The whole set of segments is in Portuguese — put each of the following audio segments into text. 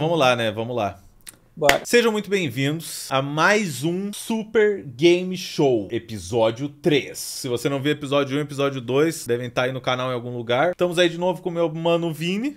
Então vamos lá, né? Vamos lá. Bora. Sejam muito bem-vindos a mais um Super Game Show, episódio 3. Se você não viu episódio 1 episódio 2, devem estar aí no canal em algum lugar. Estamos aí de novo com o meu mano Vini.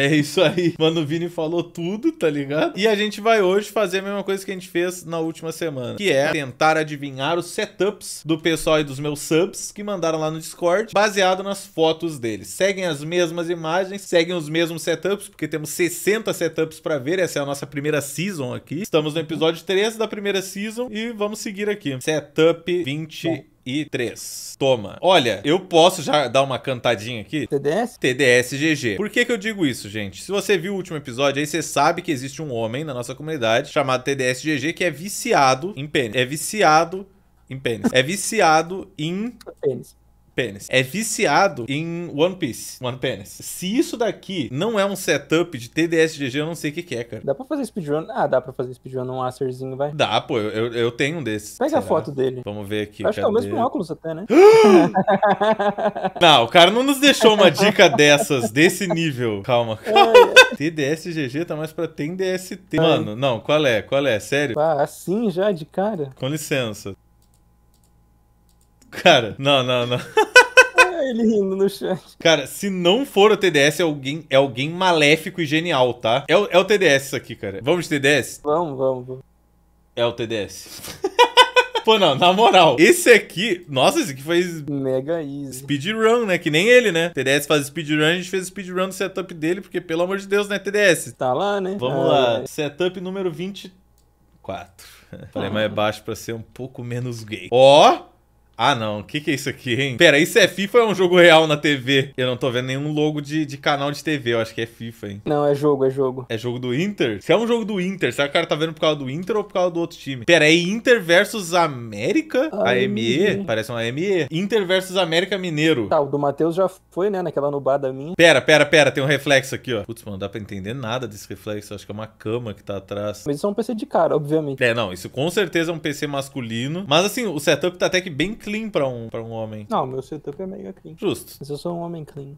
É isso aí. Mano, o Vini falou tudo, tá ligado? E a gente vai hoje fazer a mesma coisa que a gente fez na última semana, que é tentar adivinhar os setups do pessoal e dos meus subs que mandaram lá no Discord, baseado nas fotos deles. Seguem as mesmas imagens, seguem os mesmos setups, porque temos 60 setups para ver, essa é a nossa primeira season aqui. Estamos no episódio 3 da primeira season e vamos seguir aqui. Setup 20 e três Toma. Olha, eu posso já dar uma cantadinha aqui? TDS? TDS GG. Por que que eu digo isso, gente? Se você viu o último episódio aí, você sabe que existe um homem na nossa comunidade chamado TDS GG que é viciado em pênis. É viciado em pênis. É viciado em... Pênis Penis, é viciado em One Piece, One Penis. Se isso daqui não é um setup de TDSGG, eu não sei o que, que é, cara. Dá pra fazer speedrun? Ah, dá pra fazer speedrun num Acerzinho, vai. Dá, pô, eu, eu tenho um desses. Pega será? a foto dele. Vamos ver aqui. Eu acho cadê? que é o mesmo óculos até, né? não, o cara não nos deixou uma dica dessas, desse nível. Calma, calma. É. TDSGG tá mais pra TDST. Mano, não, qual é? Qual é? Sério? Ah, assim já de cara? Com licença. Cara, não, não, não. É, ele rindo no chat. Cara, se não for o TDS, é alguém, é alguém maléfico e genial, tá? É o, é o TDS isso aqui, cara. Vamos de TDS? Vamos, vamos, vamos. É o TDS. Pô, não, na moral. Esse aqui, nossa, esse aqui faz. Mega easy. Speedrun, né? Que nem ele, né? TDS faz speedrun, a gente fez speedrun no setup dele, porque pelo amor de Deus, né, TDS? Tá lá, né? Vamos ah, lá. É. Setup número 24. Falei, ah. mas é baixo pra ser um pouco menos gay. Ó! Oh! Ah, não. O que, que é isso aqui, hein? Pera, isso é FIFA ou é um jogo real na TV? Eu não tô vendo nenhum logo de, de canal de TV. Eu acho que é FIFA, hein? Não, é jogo, é jogo. É jogo do Inter? Se é um jogo do Inter, será que o cara tá vendo por causa do Inter ou por causa do outro time? Pera, é Inter versus América? AME? Parece uma AME. Inter versus América Mineiro. Tá, o do Matheus já foi, né? Naquela nubada minha. Pera, pera, pera. Tem um reflexo aqui, ó. Putz, mano, não dá pra entender nada desse reflexo. Acho que é uma cama que tá atrás. Mas isso é um PC de cara, obviamente. É, não. Isso com certeza é um PC masculino. Mas assim, o setup tá até que bem claro clean pra um, pra um homem. Não, meu setup é mega clean. Justo. Mas eu sou um homem clean.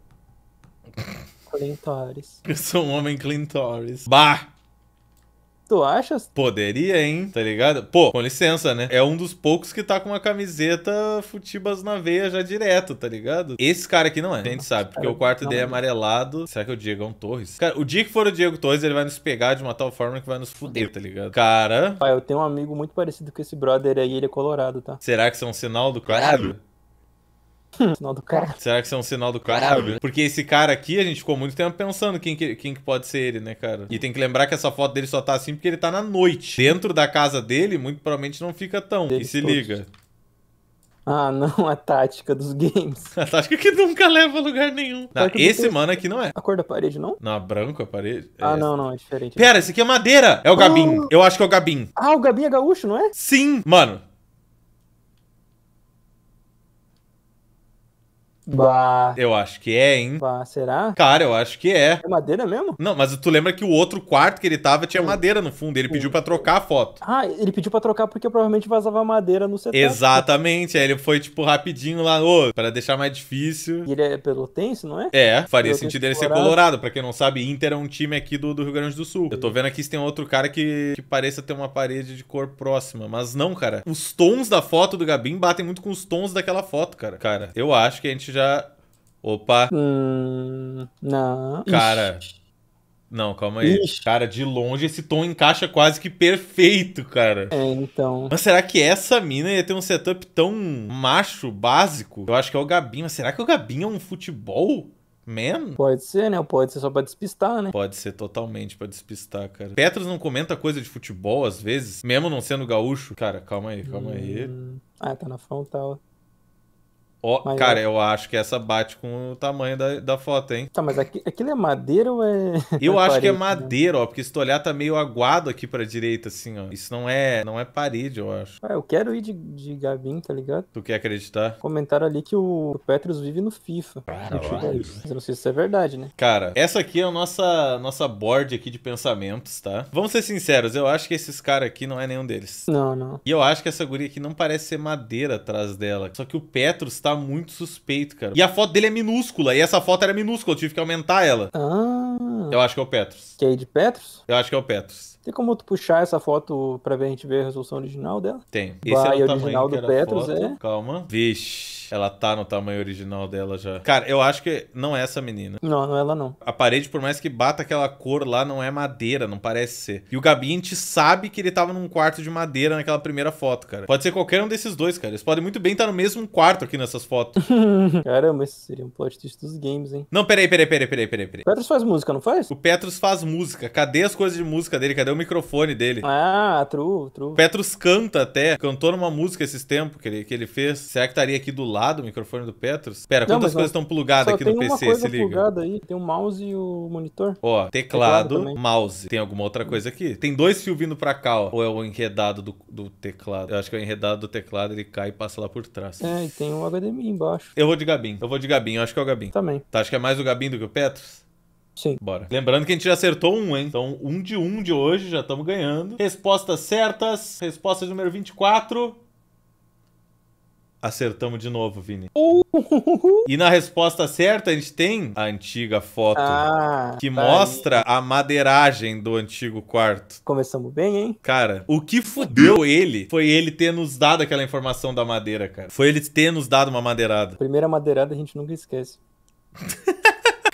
clean Torres. Eu sou um homem clean Torres. Bah! Tu achas? Poderia, hein? Tá ligado? Pô, com licença, né? É um dos poucos que tá com uma camiseta futibas na veia já direto, tá ligado? Esse cara aqui não é. A gente sabe, porque o quarto dele é, é amarelado. Será que é o Diegão Torres? Cara, o dia que for o Diego Torres, ele vai nos pegar de uma tal forma que vai nos fuder, tá ligado? Cara. Pai, eu tenho um amigo muito parecido com esse brother aí, ele é colorado, tá? Será que isso é um sinal do Claro. sinal do Será que isso é um sinal do caralho? Porque esse cara aqui, a gente ficou muito tempo pensando quem que, quem que pode ser ele, né, cara? E tem que lembrar que essa foto dele só tá assim porque ele tá na noite. Dentro da casa dele, muito provavelmente não fica tão. e se todos. liga. Ah, não, a tática dos games. A tática que nunca leva a lugar nenhum. Não, esse mano aqui não é. A cor da parede, não? Não, ah, é branco a parede. É ah, essa. não, não, é diferente. Pera, esse aqui é madeira. É o Gabim. Oh. Eu acho que é o Gabim. Ah, o Gabim é gaúcho, não é? Sim. Mano, Bah. Eu acho que é, hein? Bah, será? Cara, eu acho que é. É madeira mesmo? Não, mas tu lembra que o outro quarto que ele tava tinha hum. madeira no fundo. Ele hum. pediu para trocar a foto. Ah, ele pediu para trocar porque provavelmente vazava madeira no setup. Exatamente. Aí ele foi, tipo, rapidinho lá, ô, para deixar mais difícil. E ele é pelotense, não é? É, faria pelotense sentido ele ser colorado. Pra quem não sabe, Inter é um time aqui do, do Rio Grande do Sul. Eu tô vendo aqui se tem outro cara que, que pareça ter uma parede de cor próxima. Mas não, cara. Os tons da foto do Gabim batem muito com os tons daquela foto, cara. Cara, eu acho que a gente já já. Opa! Hum, não. Cara. Ixi. Não, calma aí. Ixi. Cara, de longe esse tom encaixa quase que perfeito, cara. É, então. Mas será que essa mina ia ter um setup tão macho, básico? Eu acho que é o Gabinho. Mas será que o Gabinho é um futebol? Man? Pode ser, né? Pode ser só pra despistar, né? Pode ser totalmente pra despistar, cara. Petros não comenta coisa de futebol às vezes, mesmo não sendo gaúcho. Cara, calma aí, calma hum... aí. Ah, tá na frontal. Oh, Cara, é- eu acho que essa bate com o tamanho da, da foto, hein? Tá, mas aqui, aquilo é madeira ou é. Eu é acho parede, que é né? madeira, né? ó, porque se tu olhar tá meio aguado aqui pra direita, assim, ó. Isso não é não é parede, eu acho. Ah, eu quero ir de, de Gabin, tá ligado? Tu quer acreditar? Comentaram ali que o Petrus vive no FIFA. Caralho. Ah, eu não sei se isso é verdade, né? Cara, essa aqui é a nossa, nossa board aqui de pensamentos, tá? Vamos ser sinceros, eu acho que esses caras aqui não é nenhum deles. Não, não. E eu acho que essa guria aqui não parece ser madeira atrás dela. Só que o Petrus tá tá muito suspeito, cara. E a foto dele é minúscula, e essa foto era minúscula, eu tive que aumentar ela. Ah. Eu acho que é o Petrus. Que é de Petrus? Eu acho que é o Petrus. Tem como tu puxar essa foto pra ver a gente ver a resolução original dela? Tem. Esse Vai, é o original do Petrus, foto. é? Calma. Vixe, ela tá no tamanho original dela já. Cara, eu acho que não é essa menina. Não, não é ela não. A parede, por mais que bata aquela cor lá, não é madeira, não parece ser. E o Gabi, a gente sabe que ele tava num quarto de madeira naquela primeira foto, cara. Pode ser qualquer um desses dois, cara. Eles podem muito bem estar tá no mesmo quarto aqui nessas fotos. Caramba, isso seria um plot twist dos games, hein? Não, peraí, peraí, peraí, peraí, peraí. peraí. Petrus faz música, não faz? O Petrus faz música. Cadê as coisas de música dele? Cadê o microfone dele? Ah, true, true. O Petrus canta até. Cantou numa música esses tempos que ele, que ele fez. Será que estaria aqui do lado o microfone do Petrus? Pera, não, quantas coisas estão plugadas aqui no PC? Se liga. Aí. Tem o um mouse e o monitor. Ó, teclado, teclado mouse. Tem alguma outra coisa aqui? Tem dois fios vindo pra cá, ó. Ou é o enredado do, do teclado? Eu acho que é o enredado do teclado, ele cai e passa lá por trás. É, e tem um HDMI embaixo. Eu vou de Gabin. Eu vou de Gabin. Eu acho que é o Gabin. Também. Tá, acho que é mais o Gabin do que o Petrus? Sim. Bora. Lembrando que a gente já acertou um, hein? Então, um de um de hoje, já estamos ganhando. Respostas certas. Resposta número 24. Acertamos de novo, Vini. e na resposta certa, a gente tem a antiga foto ah, que tá mostra aí. a madeiragem do antigo quarto. Começamos bem, hein? Cara, o que fudeu ele foi ele ter nos dado aquela informação da madeira, cara. Foi ele ter nos dado uma madeirada. Primeira madeirada a gente nunca esquece.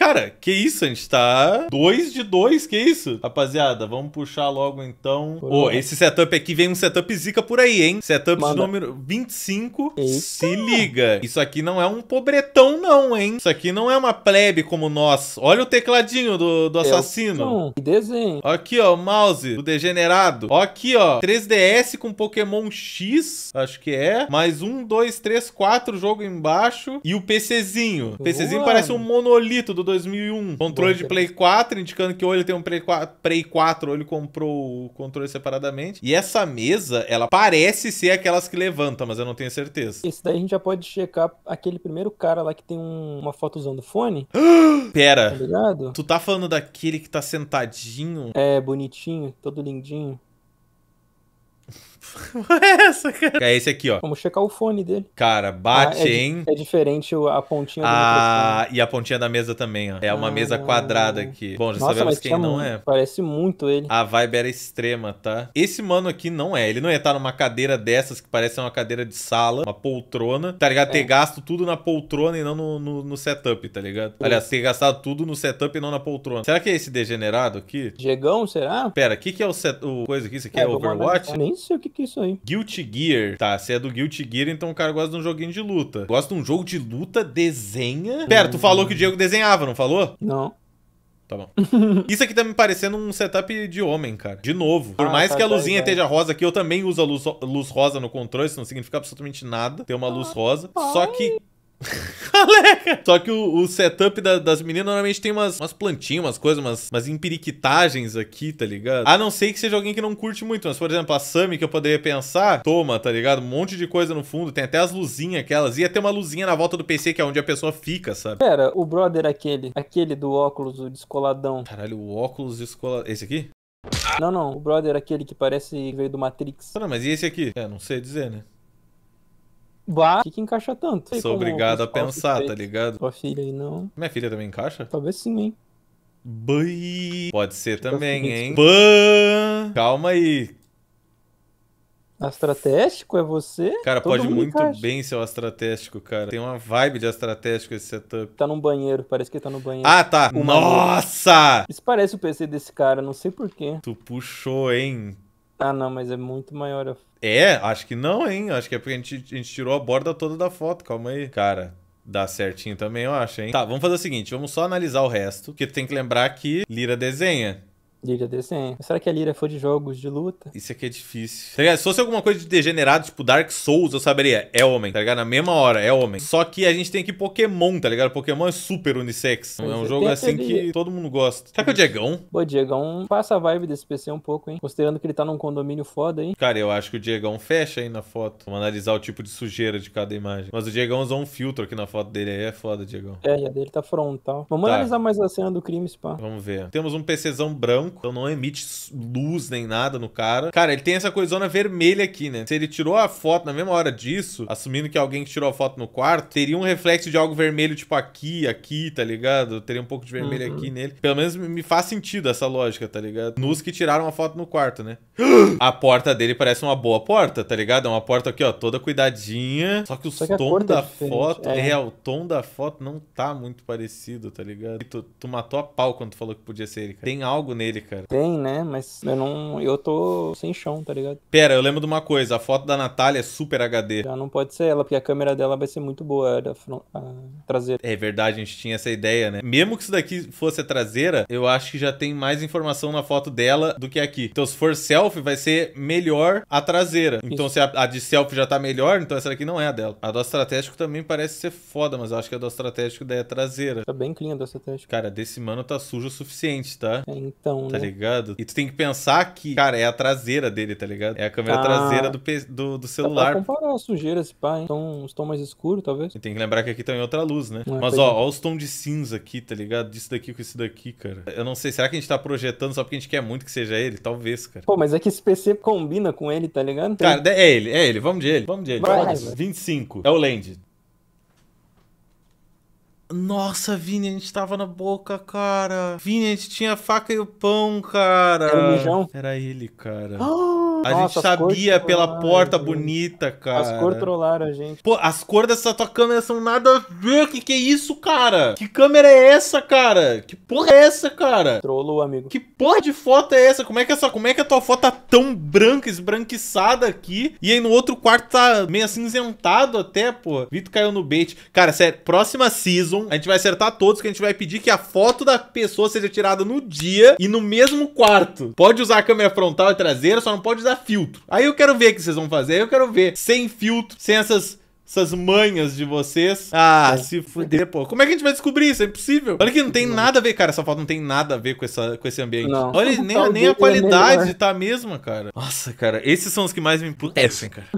Cara, que isso, a gente tá 2 de 2, que isso? Rapaziada, vamos puxar logo então. Ô, oh, esse setup aqui vem um setup zica por aí, hein? Setup Manda. número 25. Eita. Se liga. Isso aqui não é um pobretão não, hein? Isso aqui não é uma plebe como nós. Olha o tecladinho do, do é assassino. Que desenho. Aqui, ó, o mouse do degenerado. Ó aqui, ó, 3DS com Pokémon X, acho que é. Mais um, dois, três, quatro jogo embaixo. E o PCzinho. O PCzinho parece um monolito do 2 2001. Controle de Play 4, indicando que ou ele tem um Play 4, Play 4 ou ele comprou o controle separadamente. E essa mesa, ela parece ser aquelas que levanta, mas eu não tenho certeza. Esse daí a gente já pode checar aquele primeiro cara lá que tem um, uma foto usando fone. Pera. Tá tu tá falando daquele que tá sentadinho? É, bonitinho, todo lindinho é essa, cara? É esse aqui, ó. Vamos checar o fone dele. Cara, bate, ah, é hein? É diferente a pontinha do ah, microfone. E a pontinha da mesa também, ó. É uma ah, mesa quadrada aqui. Bom, já nossa, sabemos quem não é. Parece muito ele. A vibe era extrema, tá? Esse mano aqui não é. Ele não ia estar numa cadeira dessas que parece uma cadeira de sala, uma poltrona, tá ligado? É. Ter gasto tudo na poltrona e não no, no, no setup, tá ligado? Isso. Aliás, ter gastado tudo no setup e não na poltrona. Será que é esse degenerado aqui? Jegão, será? Pera, o que, que é o, set... o coisa aqui? Isso aqui é, é Overwatch? Nem sei o que que isso aí. Guilty Gear. Tá, se é do Guilty Gear, então o cara gosta de um joguinho de luta. Gosta de um jogo de luta, desenha. Pera, tu falou que o Diego desenhava, não falou? Não. Tá bom. Isso aqui tá me parecendo um setup de homem, cara. De novo. Por ah, mais tá que a tá, luzinha bem, tá. esteja rosa aqui, eu também uso a luz, luz rosa no controle, isso não significa absolutamente nada ter uma luz ah, rosa. Só que só que o, o setup da, das meninas normalmente tem umas, umas plantinhas, umas coisas, umas, umas empiriquitagens aqui, tá ligado? A não ser que seja alguém que não curte muito, mas por exemplo, a Sammy que eu poderia pensar, toma, tá ligado? Um monte de coisa no fundo, tem até as luzinhas aquelas. Ia ter uma luzinha na volta do PC que é onde a pessoa fica, sabe? Pera, o brother aquele, aquele do óculos, o descoladão. Caralho, o óculos descoladão. Esse aqui? Não, não, o brother aquele que parece que veio do Matrix. Ah, não, mas e esse aqui? É, não sei dizer, né? bar, que, que encaixa tanto? Sou obrigado a pensar, tá ligado? Sua filha aí não. Minha filha também encaixa? Talvez sim, hein? Bui. Pode ser também, hein? Bã. Calma aí. Astratéstico é você? Cara, Todo pode muito encaixa. bem ser o astratéstico, cara. Tem uma vibe de astratéstico esse setup. Tá num banheiro, parece que tá no banheiro. Ah, tá. Nossa! Isso parece o PC desse cara, não sei porquê. Tu puxou, hein? Ah, não, mas é muito maior a É, acho que não, hein? Acho que é porque a gente, a gente tirou a borda toda da foto, calma aí. Cara, dá certinho também, eu acho, hein? Tá, vamos fazer o seguinte, vamos só analisar o resto, porque tem que lembrar que Lira desenha. Mas será que a Lira foi de jogos de luta? Isso aqui é difícil. Tá ligado? Se fosse alguma coisa de degenerado, tipo Dark Souls, eu saberia. É homem, tá ligado? Na mesma hora, é homem. Só que a gente tem aqui Pokémon, tá ligado? Pokémon é super unissex. é um é, jogo assim que todo mundo gosta. Será que é o é. Diegão? Pô, Diegão passa a vibe desse PC um pouco, hein? Considerando que ele tá num condomínio foda, hein? Cara, eu acho que o Diegão fecha aí na foto. Vamos analisar o tipo de sujeira de cada imagem. Mas o Diegão usou um filtro aqui na foto dele aí. É foda, Diegão. É, e a dele tá frontal. Vamos tá. analisar mais a cena do crime, spa. Vamos ver. Temos um PCzão branco branco. Então não emite luz nem nada no cara. Cara, ele tem essa coisona vermelha aqui, né? Se ele tirou a foto na mesma hora disso, assumindo que alguém que tirou a foto no quarto, teria um reflexo de algo vermelho, tipo aqui, aqui, tá ligado? Teria um pouco de vermelho uhum. aqui nele. Pelo menos me faz sentido essa lógica, tá ligado? Nos que tiraram a foto no quarto, né? a porta dele parece uma boa porta, tá ligado? É uma porta aqui, ó, toda cuidadinha. Só que o Só que tom da é foto. É. é. o tom da foto não tá muito parecido, tá ligado? Tu, tu, matou a pau quando tu falou que podia ser ele, cara. Tem algo nele dele, cara. Tem, né? Mas eu não. Eu tô sem chão, tá ligado? Pera, eu lembro de uma coisa: a foto da Natália é super HD. Já não pode ser ela, porque a câmera dela vai ser muito boa, da front... a traseira. É verdade, a gente tinha essa ideia, né? Mesmo que isso daqui fosse a traseira, eu acho que já tem mais informação na foto dela do que aqui. Então, se for selfie, vai ser melhor a traseira. Então, isso. se a, a, de selfie já tá melhor, então essa daqui não é a dela. A do estratégico também parece ser foda, mas eu acho que a do estratégico daí é a traseira. Tá bem clean a do estratégico. Cara, desse mano tá sujo o suficiente, tá? É, então, tá né? ligado? E tu tem que pensar que, cara, é a traseira dele, tá ligado? É a câmera ah, traseira do, do, do celular. Dá pra comparar a sujeira, esse pá, hein? Então, os tons mais escuros, talvez. E tem que lembrar que aqui também em outra luz, né? Não, é Mas, ó, ó os tons de cinza aqui, tá ligado? Disso daqui com isso daqui, cara. Eu não sei, será que a gente tá projetando só porque a gente quer muito que seja ele? Talvez, cara. Pô, mas é que esse PC combina com ele, tá ligado? Tem... Cara, é ele, é ele. Vamos de ele, vamos de ele. vai. 25. É o Land. Nossa, Vini, a gente tava na boca, cara. Vini, a gente tinha a faca e o pão, cara. Era o mijão? Era ele, cara. Oh! A Nossa, gente sabia pela porta bonita, cara. As cores trollaram a gente. Pô, as cores dessa tua câmera são nada a ver. Que que é isso, cara? Que câmera é essa, cara? Que porra é essa, cara? Trollou, amigo. Que porra de foto é essa? Como é que essa, como é que a tua foto tá tão branca, esbranquiçada aqui? E aí no outro quarto tá meio acinzentado até, pô. Vitor caiu no bait. Cara, sério, próxima season, a gente vai acertar todos que a gente vai pedir que a foto da pessoa seja tirada no dia e no mesmo quarto. Pode usar a câmera frontal e traseira, só não pode usar usar filtro. Aí eu quero ver o que vocês vão fazer. Aí eu quero ver sem filtro, sem essas essas manhas de vocês. Ah, é. se fuder, pô. Como é que a gente vai descobrir isso? É impossível. Olha que não tem não. nada a ver, cara. Essa foto não tem nada a ver com, essa, com esse ambiente. Não. Olha, nem, a, tá nem a né? qualidade é tá a mesma, cara. Nossa, cara. Esses são os que mais me emputecem, é. cara.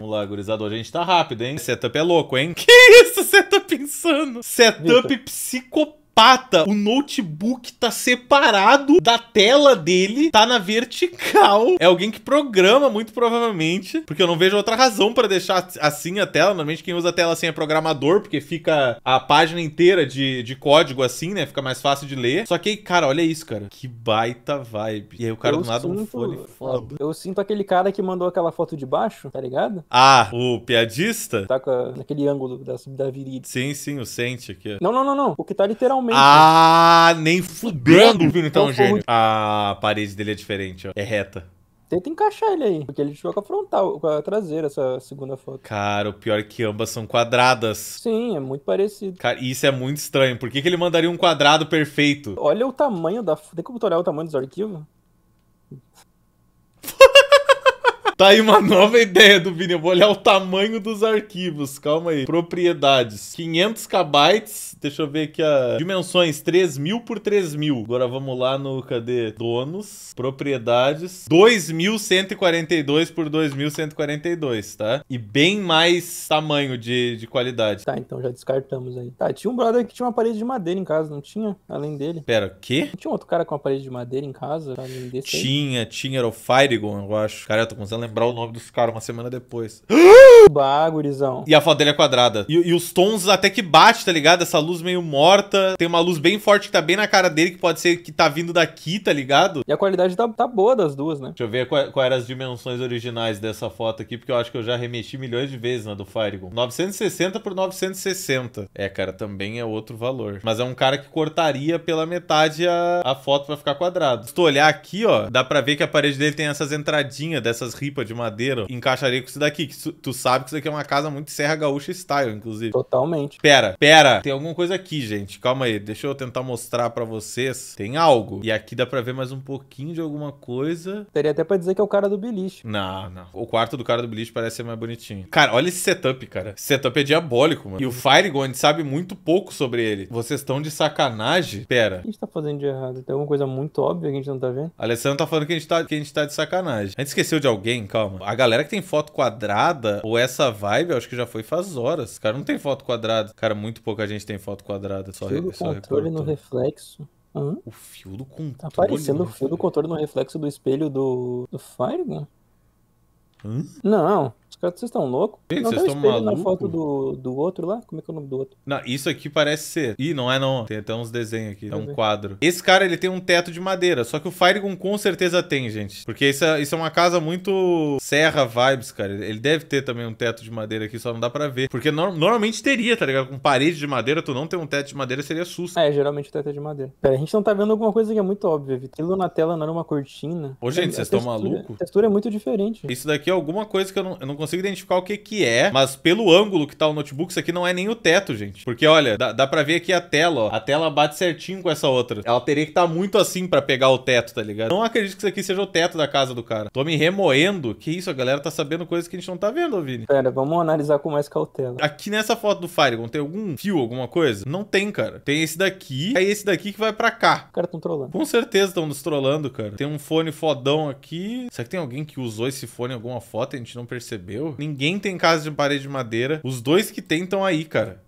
Vamos lá, gurizador. A gente tá rápido, hein? Setup é louco, hein? Que isso? Tá Setup insano. Setup psicopata pata, o notebook tá separado da tela dele, tá na vertical. É alguém que programa, muito provavelmente, porque eu não vejo outra razão para deixar assim a tela. Normalmente quem usa a tela assim é programador, porque fica a página inteira de, de código assim, né? Fica mais fácil de ler. Só que, cara, olha isso, cara. Que baita vibe. E aí o cara eu do nada um fone foda. Eu sinto aquele cara que mandou aquela foto de baixo, tá ligado? Ah, o piadista? Tá com a... naquele ângulo da, da virilha. Sim, sim, o sente aqui. Não, não, não, não. O que tá literalmente ah, nem fudendo, Vini, então, gênio. Ah, a parede dele é diferente, ó. É reta. Tenta encaixar ele aí, porque ele tirou com a frontal, com a traseira, essa segunda foto. Cara, o pior é que ambas são quadradas. Sim, é muito parecido. Cara, isso é muito estranho. Por que, que ele mandaria um quadrado perfeito? Olha o tamanho da. Tem como olhar o tamanho dos arquivos? Tá aí uma nova ideia do Vini. Eu vou olhar o tamanho dos arquivos. Calma aí. Propriedades. 500 KB. Deixa eu ver aqui a... Dimensões. 3000 por 3000. Agora vamos lá no... Cadê? Donos. Propriedades. 2142 por 2142, tá? E bem mais tamanho de, de qualidade. Tá, então já descartamos aí. Tá, tinha um brother que tinha uma parede de madeira em casa, não tinha? Além dele. Pera, o quê? Não tinha outro cara com uma parede de madeira em casa? Além desse tinha, aí? tinha. Era o Firegon, eu acho. Cara, eu tô começando a lembrar o nome dos caras uma semana depois. Bah, E a foto dele é quadrada. E, e, os tons até que bate, tá ligado? Essa luz meio morta. Tem uma luz bem forte que tá bem na cara dele, que pode ser que tá vindo daqui, tá ligado? E a qualidade tá, tá boa das duas, né? Deixa eu ver qual, qual eram as dimensões originais dessa foto aqui, porque eu acho que eu já remexi milhões de vezes na né, do Firegon. 960 por 960. É, cara, também é outro valor. Mas é um cara que cortaria pela metade a, a foto pra ficar quadrado. Se tu olhar aqui, ó, dá pra ver que a parede dele tem essas entradinhas dessas ripas de madeira. Encaixaria com isso daqui, que tu sabe sabe que isso aqui é uma casa muito Serra Gaúcha style, inclusive. Totalmente. Pera, pera. Tem alguma coisa aqui, gente. Calma aí. Deixa eu tentar mostrar para vocês. Tem algo. E aqui dá pra ver mais um pouquinho de alguma coisa. Teria até pra dizer que é o cara do beliche. Não, não. O quarto do cara do beliche parece ser mais bonitinho. Cara, olha esse setup, cara. Esse setup é diabólico, mano. E o Firegon, a gente sabe muito pouco sobre ele. Vocês estão de sacanagem? Pera. O que a gente tá fazendo de errado? Tem alguma coisa muito óbvia que a gente não tá vendo? A tá falando que a gente tá, que a gente tá de sacanagem. A gente esqueceu de alguém, calma. A galera que tem foto quadrada ou essa vibe eu acho que já foi faz horas. Cara, não tem foto quadrada. Cara, muito pouca gente tem foto quadrada. Só, fio do só controle no reflexo. O fio do controle. Tá aparecendo o fio do controle no reflexo do espelho do, do Firegun? Hum? Não. Os caras, vocês estão loucos? Gente, não vocês estão um malucos? na foto do, do outro lá? Como é que é o nome do outro? Não, isso aqui parece ser... Ih, não é não. Tem até uns desenhos aqui. É um quadro. Esse cara, ele tem um teto de madeira. Só que o Firegun com certeza tem, gente. Porque isso é, isso é uma casa muito serra vibes, cara. Ele deve ter também um teto de madeira aqui, só não dá pra ver. Porque no... normalmente teria, tá ligado? Com parede de madeira, tu não ter um teto de madeira seria susto. É, geralmente o teto é de madeira. Pera, a gente não tá vendo alguma coisa que é muito óbvia, Vitor. Aquilo na tela não era uma cortina. Ô, gente, é, vocês estão malucos? A textura é muito diferente. Isso daqui é alguma coisa que eu não, eu não não consigo identificar o que que é, mas pelo ângulo que tá o notebook, isso aqui não é nem o teto, gente. Porque olha, dá, dá pra ver aqui a tela, ó. A tela bate certinho com essa outra. Ela teria que estar tá muito assim pra pegar o teto, tá ligado? Não acredito que isso aqui seja o teto da casa do cara. Tô me remoendo. Que isso, a galera tá sabendo coisas que a gente não tá vendo, Vini. Pera, vamos analisar com mais cautela. Aqui nessa foto do Firegon tem algum fio, alguma coisa? Não tem, cara. Tem esse daqui, É esse daqui que vai pra cá. Os caras tão tá trolando. Com certeza estão nos trolando, cara. Tem um fone fodão aqui. Será que tem alguém que usou esse fone em alguma foto e a gente não percebeu? percebeu? Ninguém tem casa de parede de madeira. Os dois que tem estão aí, cara.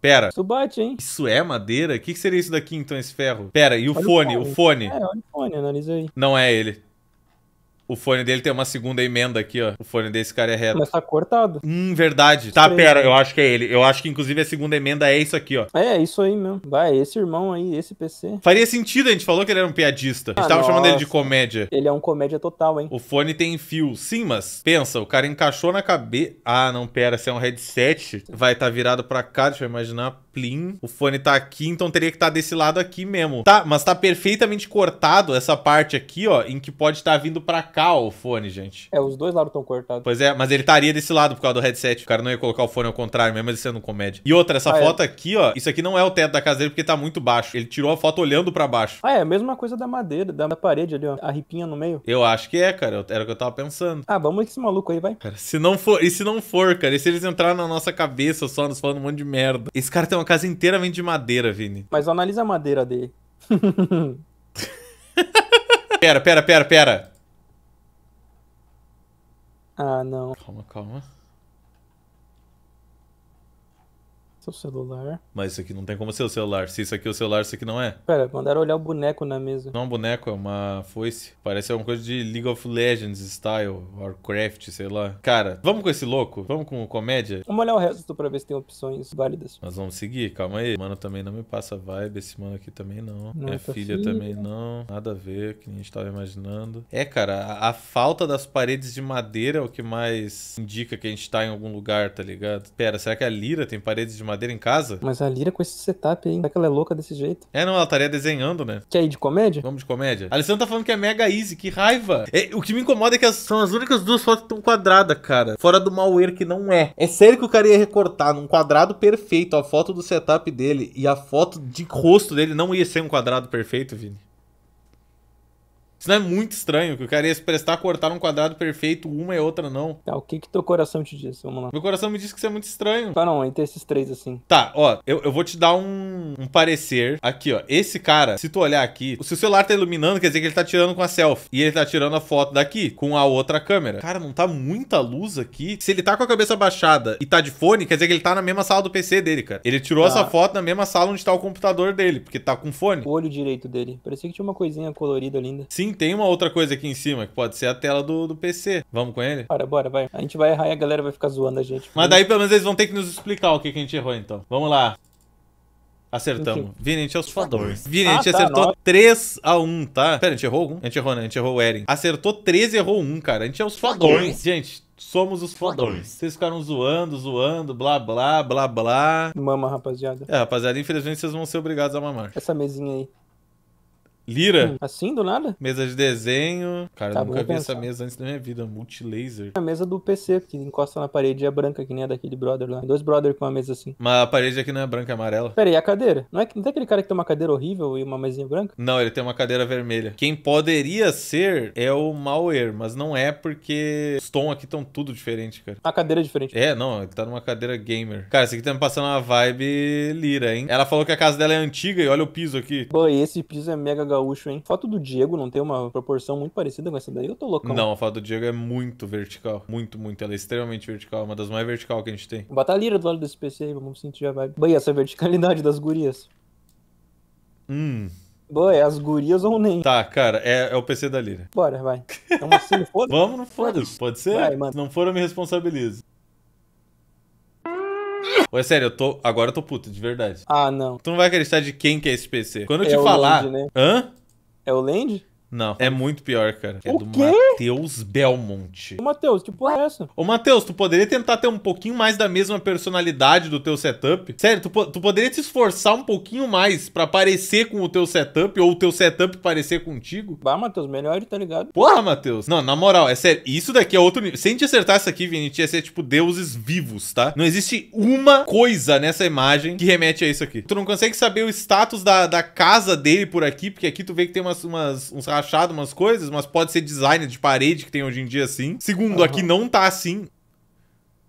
Pera. Isso bate, hein? Isso é madeira? O que, que, seria isso daqui, então, esse ferro? Pera, e o olha fone? O fone? O fone? É, olha o fone, analisa aí. Não é ele. O fone dele tem uma segunda emenda aqui, ó. O fone desse cara é reto. Mas tá cortado. Hum, verdade. Tá, pera, eu acho que é ele. Eu acho que, inclusive, a segunda emenda é isso aqui, ó. É, é isso aí mesmo. Vai, esse irmão aí, esse PC. Faria sentido, a gente falou que ele era um piadista. A gente ah, tava nossa. chamando ele de comédia. Ele é um comédia total, hein? O fone tem fio. Sim, mas pensa, o cara encaixou na cabeça. Ah, não, pera, se é um headset, vai estar tá virado pra cá, deixa eu imaginar o fone tá aqui, então teria que estar tá desse lado aqui mesmo. Tá, mas tá perfeitamente cortado essa parte aqui, ó, em que pode estar tá vindo pra cá ó, o fone, gente. É, os dois lados estão cortados. Pois é, mas ele estaria desse lado por causa do headset. O cara não ia colocar o fone ao contrário, mesmo ele sendo um comédia. E outra, essa ah, é. foto é. aqui, ó, isso aqui não é o teto da casa dele porque tá muito baixo. Ele tirou a foto olhando pra baixo. Ah, é, a mesma coisa da madeira, da parede ali, ó, a ripinha no meio. Eu acho que é, cara, era o que eu tava pensando. Ah, vamos com esse maluco aí, vai. Cara, se não for, e se não for, cara, e se eles entrarem na nossa cabeça só nos falando um monte de merda? Esse cara tem uma casa inteira vem de madeira, Vini. Mas analisa a madeira dele. pera, pera, pera, pera. Ah, não. Calma, calma. teu celular. Mas isso aqui não tem como ser o celular. Se isso aqui é o celular, isso aqui não é. Pera, mandaram olhar o boneco na mesa. Não é um boneco, é uma foice. Parece alguma coisa de League of Legends style, Warcraft, sei lá. Cara, vamos com esse louco? Vamos com comédia? Vamos olhar o resto pra ver se tem opções válidas. Nós vamos seguir, calma aí. Mano também não me passa vibe, esse mano aqui também não. Nossa Minha tá filha, filha, assim. também não. Nada a ver, que a gente tava imaginando. É, cara, a, a falta das paredes de madeira é o que mais indica que a gente tá em algum lugar, tá ligado? Pera, será que a Lira tem paredes de madeira? madeira em casa. Mas a Lira com esse setup aí, será que ela é louca desse jeito? É, não, ela estaria desenhando, né? Que aí de comédia? Vamos de comédia. A Alessandra tá falando que é mega easy, que raiva. É, o que me incomoda é que as, são as únicas duas fotos que estão quadradas, cara. Fora do malware que não é. É sério que o cara ia recortar num quadrado perfeito a foto do setup dele e a foto de rosto dele não ia ser um quadrado perfeito, Vini. Isso não é muito estranho, que o cara ia se prestar a cortar um quadrado perfeito, uma e outra não. Tá, o que que teu coração te diz? Vamos lá. Meu coração me diz que isso é muito estranho. Tá, não, entre esses três assim. Tá, ó, eu, eu vou te dar um, um parecer aqui, ó. Esse cara, se tu olhar aqui, se o celular tá iluminando, quer dizer que ele tá tirando com a selfie. E ele tá tirando a foto daqui, com a outra câmera. Cara, não tá muita luz aqui? Se ele tá com a cabeça baixada e tá de fone, quer dizer que ele tá na mesma sala do PC dele, cara. Ele tirou tá. essa foto na mesma sala onde tá o computador dele, porque tá com fone. O olho direito dele. Parecia que tinha uma coisinha colorida linda. Sim, tem uma outra coisa aqui em cima, que pode ser a tela do, do PC. Vamos com ele? Bora, bora, vai. A gente vai errar e a galera vai ficar zoando a gente. Mas daí pelo menos eles vão ter que nos explicar o que, que a gente errou, então. Vamos lá. Acertamos. Vini, a gente é os fadores. Vini, a ah, gente ah, tá, acertou nossa. 3 a 1, tá? Pera, a gente errou algum? A gente errou, né? A gente errou o Eren. Acertou e errou 1, cara. A gente é os fadores. Gente, somos os fodões. Vocês ficaram zoando, zoando, blá, blá, blá, blá. Mama, rapaziada. É, rapaziada, infelizmente vocês vão ser obrigados a mamar. Essa mesinha aí. Lira. Hum, assim, do nada? Mesa de desenho. Cara, tá eu nunca vi pensar. essa mesa antes da minha vida. Multilaser. A mesa do PC, que encosta na parede é branca, que nem a daquele brother lá. dois brother com uma mesa assim. Mas a parede aqui não é branca, é amarela. Pera aí, a cadeira? Não, é, não tem aquele cara que tem uma cadeira horrível e uma mesinha branca? Não, ele tem uma cadeira vermelha. Quem poderia ser é o Malware, mas não é porque os tons aqui estão tudo diferente, cara. A cadeira é diferente. É, não, ele tá numa cadeira gamer. Cara, isso aqui tá me passando uma vibe lira, hein? Ela falou que a casa dela é antiga e olha o piso aqui. Pô, esse piso é mega Gaúcho, hein? Foto do Diego não tem uma proporção muito parecida com essa daí? Eu tô louco. Não, a foto do Diego é muito vertical. Muito, muito. Ela é extremamente vertical. Uma das mais vertical que a gente tem. Bota a lira do lado desse PC aí, vamos sentir a vibe. Bem, essa verticalidade das gurias. Hum. Boa, é as gurias ou nem. Tá, cara, é, é o PC da Lira. Bora, vai. Então assim, foda Vamos, não foda-se. Pode ser? Vai, mano. Se não for, eu me responsabilizo. Ué, sério, eu tô. Agora eu tô puto, de verdade. Ah, não. Tu não vai acreditar de quem que é esse PC. Quando eu é te falar. Land, né? Hã? É o Land? Não, é muito pior, cara. É o do Matheus Belmonte. Ô, Matheus, que porra é essa? Ô, Matheus, tu poderia tentar ter um pouquinho mais da mesma personalidade do teu setup? Sério, tu, tu poderia te esforçar um pouquinho mais pra parecer com o teu setup ou o teu setup parecer contigo? Bah, Matheus, melhor, tá ligado? Porra, Matheus. Não, na moral, é sério. Isso daqui é outro nível. Se a gente acertar isso aqui, Vini, ia ser tipo deuses vivos, tá? Não existe uma coisa nessa imagem que remete a isso aqui. Tu não consegue saber o status da, da casa dele por aqui, porque aqui tu vê que tem umas, umas uns achado umas coisas, mas pode ser design de parede que tem hoje em dia assim. Segundo, uhum. aqui não tá assim.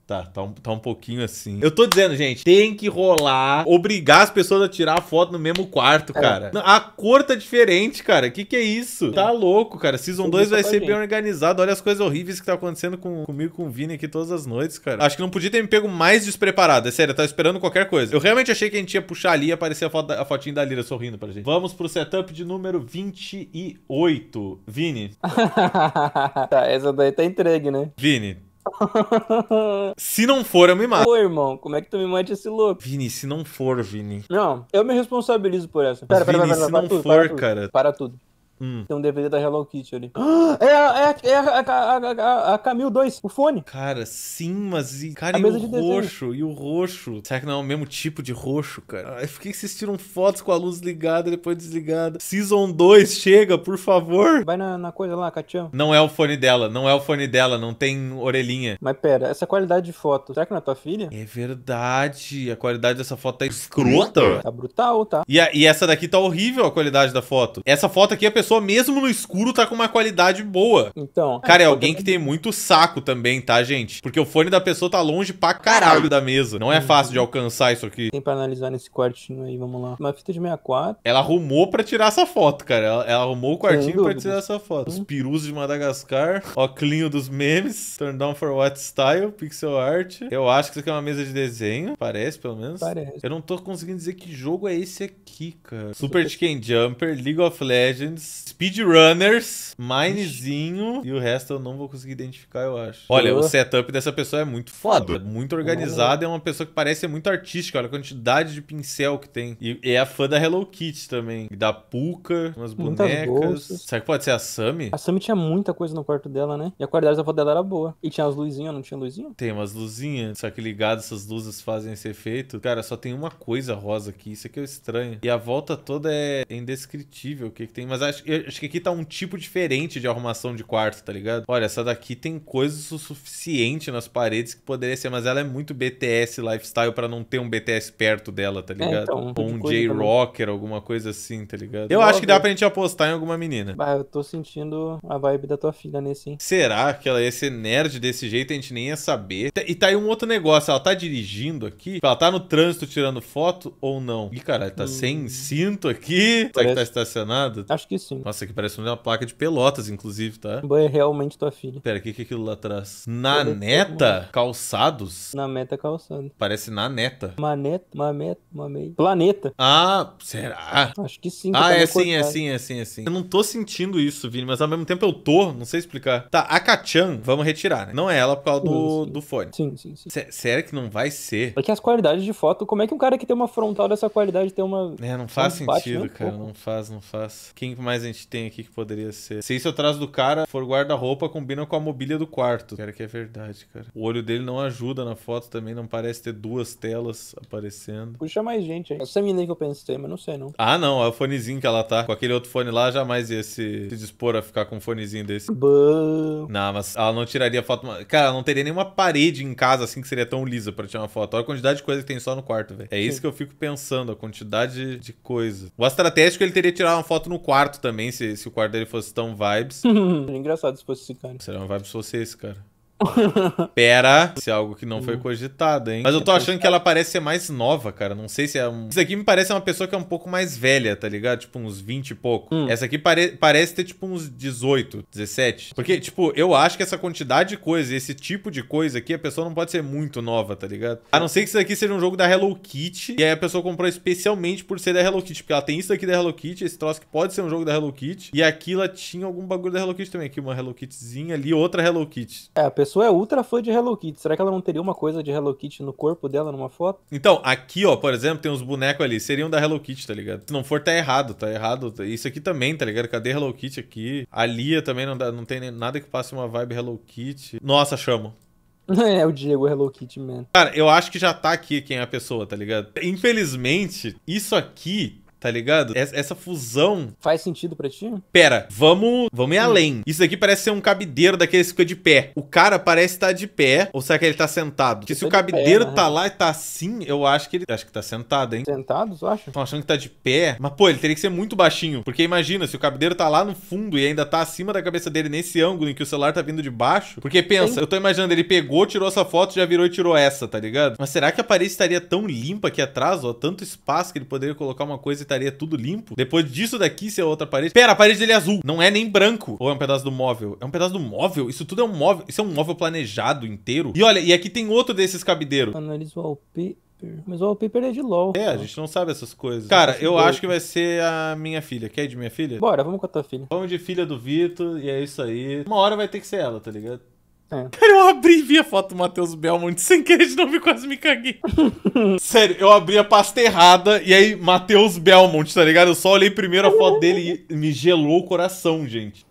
Tá, tá um, tá um pouquinho assim. Eu tô dizendo, gente, tem que rolar, obrigar as pessoas a tirar a foto no mesmo quarto, é. cara. A cor tá diferente, cara. Que que é isso? É. Tá louco, cara. Season 2 vai ser gente. bem organizado. Olha as coisas horríveis que tá acontecendo com, comigo com o Vini aqui todas as noites, cara. Acho que não podia ter me pego mais despreparado. É sério, eu tava esperando qualquer coisa. Eu realmente achei que a gente ia puxar ali e aparecer a, foto, a fotinha da Lira sorrindo pra gente. Vamos pro setup de número 28. Vini. tá, essa daí tá entregue, né? Vini, se não for, eu me mato. Pô, irmão, como é que tu me mate esse louco? Vini, se não for, Vini. Não, eu me responsabilizo por essa. Pera, Vini, pera, pera, pera, se não for, para cara. Para tudo. Hum. Tem um DVD da Hello Kitty ali. É, a, é, é a, é a, é é a, Camille 2, o fone. Cara, sim, mas. E, cara, a e o de roxo, desenho. e o roxo. Será que não é o mesmo tipo de roxo, cara? Por que vocês tiram fotos com a luz ligada e depois desligada? Season 2, chega, por favor. Vai na, na coisa lá, Katia. Não é o fone dela, não é o fone dela, não tem orelhinha. Mas pera, essa qualidade de foto, será que não é tua filha? É verdade. A qualidade dessa foto tá escrota. Tá brutal, tá? E, e essa daqui tá horrível a qualidade da foto. Essa foto aqui a pessoa pessoa, mesmo no escuro, tá com uma qualidade boa. Então. Cara, é alguém que tem muito saco também, tá, gente? Porque o fone da pessoa tá longe pra caralho da mesa. Não é uhum. fácil de alcançar isso aqui. Tem pra analisar nesse quartinho aí, vamos lá. Uma fita de 64. Ela arrumou pra tirar essa foto, cara. Ela, ela arrumou o quartinho pra tirar essa foto. Os uhum. pirus de Madagascar, óculinho dos memes, turn down for what style, pixel art. Eu acho que isso aqui é uma mesa de desenho, parece pelo menos. Parece. Eu não tô conseguindo dizer que jogo é esse aqui, cara. Super Chicken Jumper, League of Legends, Speedrunners, Minezinho e o resto eu não vou conseguir identificar, eu acho. Olha, o setup dessa pessoa é muito foda. É muito organizado. é uma pessoa que parece ser muito artística. Olha a quantidade de pincel que tem. E é a fã da Hello Kitty também. Da Puka, umas bonecas. Será que pode ser a Sammy? A Sammy tinha muita coisa no quarto dela, né? E a qualidade da foto dela era boa. E tinha as luzinhas, não tinha luzinha? Tem umas luzinhas, só que ligado essas luzes fazem esse efeito. Cara, só tem uma coisa rosa aqui, isso aqui é estranho. E a volta toda é indescritível o que, que tem, mas acho acho que aqui tá um tipo diferente de arrumação de quarto, tá ligado? Olha, essa daqui tem coisas o suficiente nas paredes que poderia ser, mas ela é muito BTS lifestyle para não ter um BTS perto dela, tá é, ligado? É, então, tipo Ou um J-Rocker, alguma coisa assim, tá ligado? Eu acho que dá pra gente apostar em alguma menina. Bah, eu tô sentindo a vibe da tua filha nesse, hein? Será que ela ia ser nerd desse jeito? A gente nem ia saber. Tá, e tá aí um outro negócio, ela tá dirigindo aqui, ela tá no trânsito tirando foto ou não? Ih, caralho, tá hum. sem cinto aqui? Parece... Será que tá estacionado? Acho que sim. Nossa, aqui parece uma placa de pelotas, inclusive, tá? Boa, é realmente tua filha. Pera, o que, que é aquilo lá atrás? Na é neta? Calçados? Na meta calçado. Parece na neta. Maneta, uma mamei. Planeta. Ah, será? Acho que sim. Que ah, tá é sim, é sim, é sim, é sim. Eu não tô sentindo isso, Vini, mas ao mesmo tempo eu tô, não sei explicar. Tá, a Kachan, vamos retirar, né? Não é ela por causa do, sim. do fone. Sim, sim, sim. sério será que não vai ser? Porque é as qualidades de foto, como é que um cara que tem uma frontal dessa qualidade tem uma. É, não faz um sentido, bate, né? cara. Um não faz, não faz. Quem mais a gente tem aqui que poderia ser? Se isso atrás do cara for guarda-roupa, combina com a mobília do quarto. Cara, que é verdade, cara. O olho dele não ajuda na foto também, não parece ter duas telas aparecendo. Puxa mais gente aí. Essa menina que eu pensei, mas não sei não. Ah, não, é o fonezinho que ela tá. Com aquele outro fone lá, jamais ia se, se dispor a ficar com um fonezinho desse. Bum. Não, mas ela não tiraria foto. Cara, não teria nenhuma parede em casa assim que seria tão lisa pra tirar uma foto. Olha a quantidade de coisa que tem só no quarto, velho. É Sim. isso que eu fico pensando, a quantidade de coisa. O estratégico ele teria tirado uma foto no quarto também também se, se o quarto dele fosse tão vibes. Seria engraçado se fosse esse cara. Seria uma vibes se fosse esse cara. Pera. Isso é algo que não foi hum. cogitado, hein? É Mas eu tô achando que ela parece ser mais nova, cara. Não sei se é um. Isso aqui me parece uma pessoa que é um pouco mais velha, tá ligado? Tipo, uns 20 e pouco. Hum. Essa aqui pare... parece ter, tipo, uns 18, 17. Porque, tipo, eu acho que essa quantidade de coisa, esse tipo de coisa aqui, a pessoa não pode ser muito nova, tá ligado? A não ser que isso aqui seja um jogo da Hello Kitty. E aí a pessoa comprou especialmente por ser da Hello Kitty. Porque ela tem isso aqui da Hello Kitty, esse troço que pode ser um jogo da Hello Kitty. E aqui ela tinha algum bagulho da Hello Kitty também. Aqui uma Hello Kittyzinha ali, outra Hello Kitty. É, a pessoa pessoa é ultra fã de Hello Kitty, será que ela não teria uma coisa de Hello Kitty no corpo dela numa foto? Então, aqui, ó, por exemplo, tem uns bonecos ali, seriam da Hello Kitty, tá ligado? Se não for, tá errado, tá errado. Isso aqui também, tá ligado? Cadê Hello Kitty aqui? A Lia também não, dá, não tem nada que passe uma vibe Hello Kitty. Nossa, chamo. É, o Diego Hello Kitty, mano. Cara, eu acho que já tá aqui quem é a pessoa, tá ligado? Infelizmente, isso aqui Tá ligado? Essa fusão. Faz sentido pra ti? Pera, vamos, vamos ir além. Isso aqui parece ser um cabideiro daqueles que fica de pé. O cara parece estar tá de pé, ou será que ele tá sentado? Porque se tá o cabideiro pé, né? tá né? lá e tá assim, eu acho que ele. Acho que tá sentado, hein? Sentado, tu acha? Estão achando que tá de pé. Mas, pô, ele teria que ser muito baixinho. Porque imagina, se o cabideiro tá lá no fundo e ainda tá acima da cabeça dele nesse ângulo em que o celular tá vindo de baixo. Porque pensa, Sim. eu tô imaginando, ele pegou, tirou essa foto, já virou e tirou essa, tá ligado? Mas será que a parede estaria tão limpa aqui atrás, ó? Tanto espaço que ele poderia colocar uma coisa e estaria tudo limpo. Depois disso daqui se é outra parede. Pera, a parede dele é azul. Não é nem branco. Ou é um pedaço do móvel? É um pedaço do móvel? Isso tudo é um móvel. Isso é um móvel planejado inteiro. E olha, e aqui tem outro desses cabideiros. Analise o wallpaper. Mas o wallpaper é de LOL. É, a gente não sabe essas coisas. Cara, eu acho que vai ser a minha filha. Quer é de minha filha? Bora, vamos com a tua filha. Vamos de filha do Vitor, e é isso aí. Uma hora vai ter que ser ela, tá ligado? É. Cara, eu abri e vi a foto do Matheus Belmonte sem querer de novo e quase me caguei. Sério, eu abri a pasta errada e aí Matheus Belmonte, tá ligado? Eu só olhei primeiro a foto dele e me gelou o coração, gente.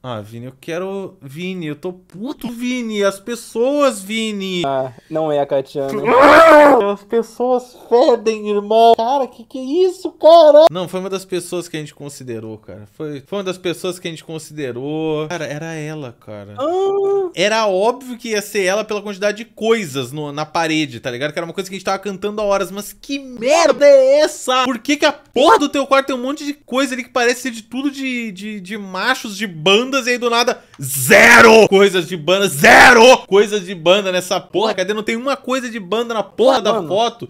Ah, Vini, eu quero. Vini, eu tô puto, Vini! As pessoas, Vini! Ah, não é a Katiana. As pessoas fedem, irmão! Cara, que que é isso, cara? Não, foi uma das pessoas que a gente considerou, cara. Foi, foi uma das pessoas que a gente considerou. Cara, era ela, cara. Ah. Era óbvio que ia ser ela pela quantidade de coisas no, na parede, tá ligado? Que era uma coisa que a gente tava cantando há horas. Mas que merda é essa? Por que que a porra do teu quarto tem um monte de coisa ali que parece ser de tudo de, de, de machos de banda? bandas e aí do nada, zero coisas de banda, zero coisas de banda nessa porra. Cadê? Não tem uma coisa de banda na porra Mano. da foto.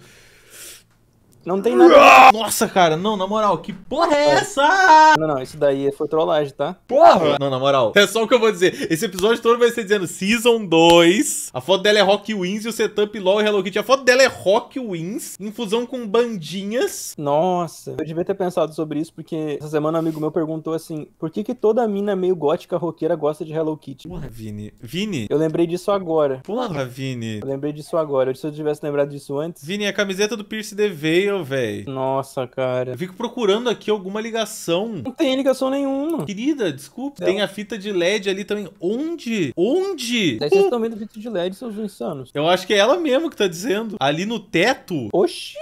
Não tem nada. Nossa, cara, não, na moral, que porra é essa? Não, não, isso daí é foi trollagem, tá? Porra! Não, na moral, é só o que eu vou dizer. Esse episódio todo vai ser dizendo Season 2. A foto dela é Rock Wins e o setup LOL e é Hello Kitty. A foto dela é Rock Wins, infusão com bandinhas. Nossa, eu devia ter pensado sobre isso, porque essa semana um amigo meu perguntou assim: por que, que toda mina meio gótica roqueira gosta de Hello Kitty? Porra, Vini. Vini? Eu lembrei disso agora. Porra, Vini. Eu lembrei disso agora. Se eu tivesse lembrado disso antes. Vini, a camiseta do Pierce DeVale velho? Nossa, cara. Eu fico procurando aqui alguma ligação. Não tem ligação nenhuma. Querida, desculpa. Tem a fita de LED ali também. Onde? Onde? Daí vocês uh! estão vendo fita de LED, seus insanos. Eu acho que é ela mesmo que tá dizendo. Ali no teto. Oxi.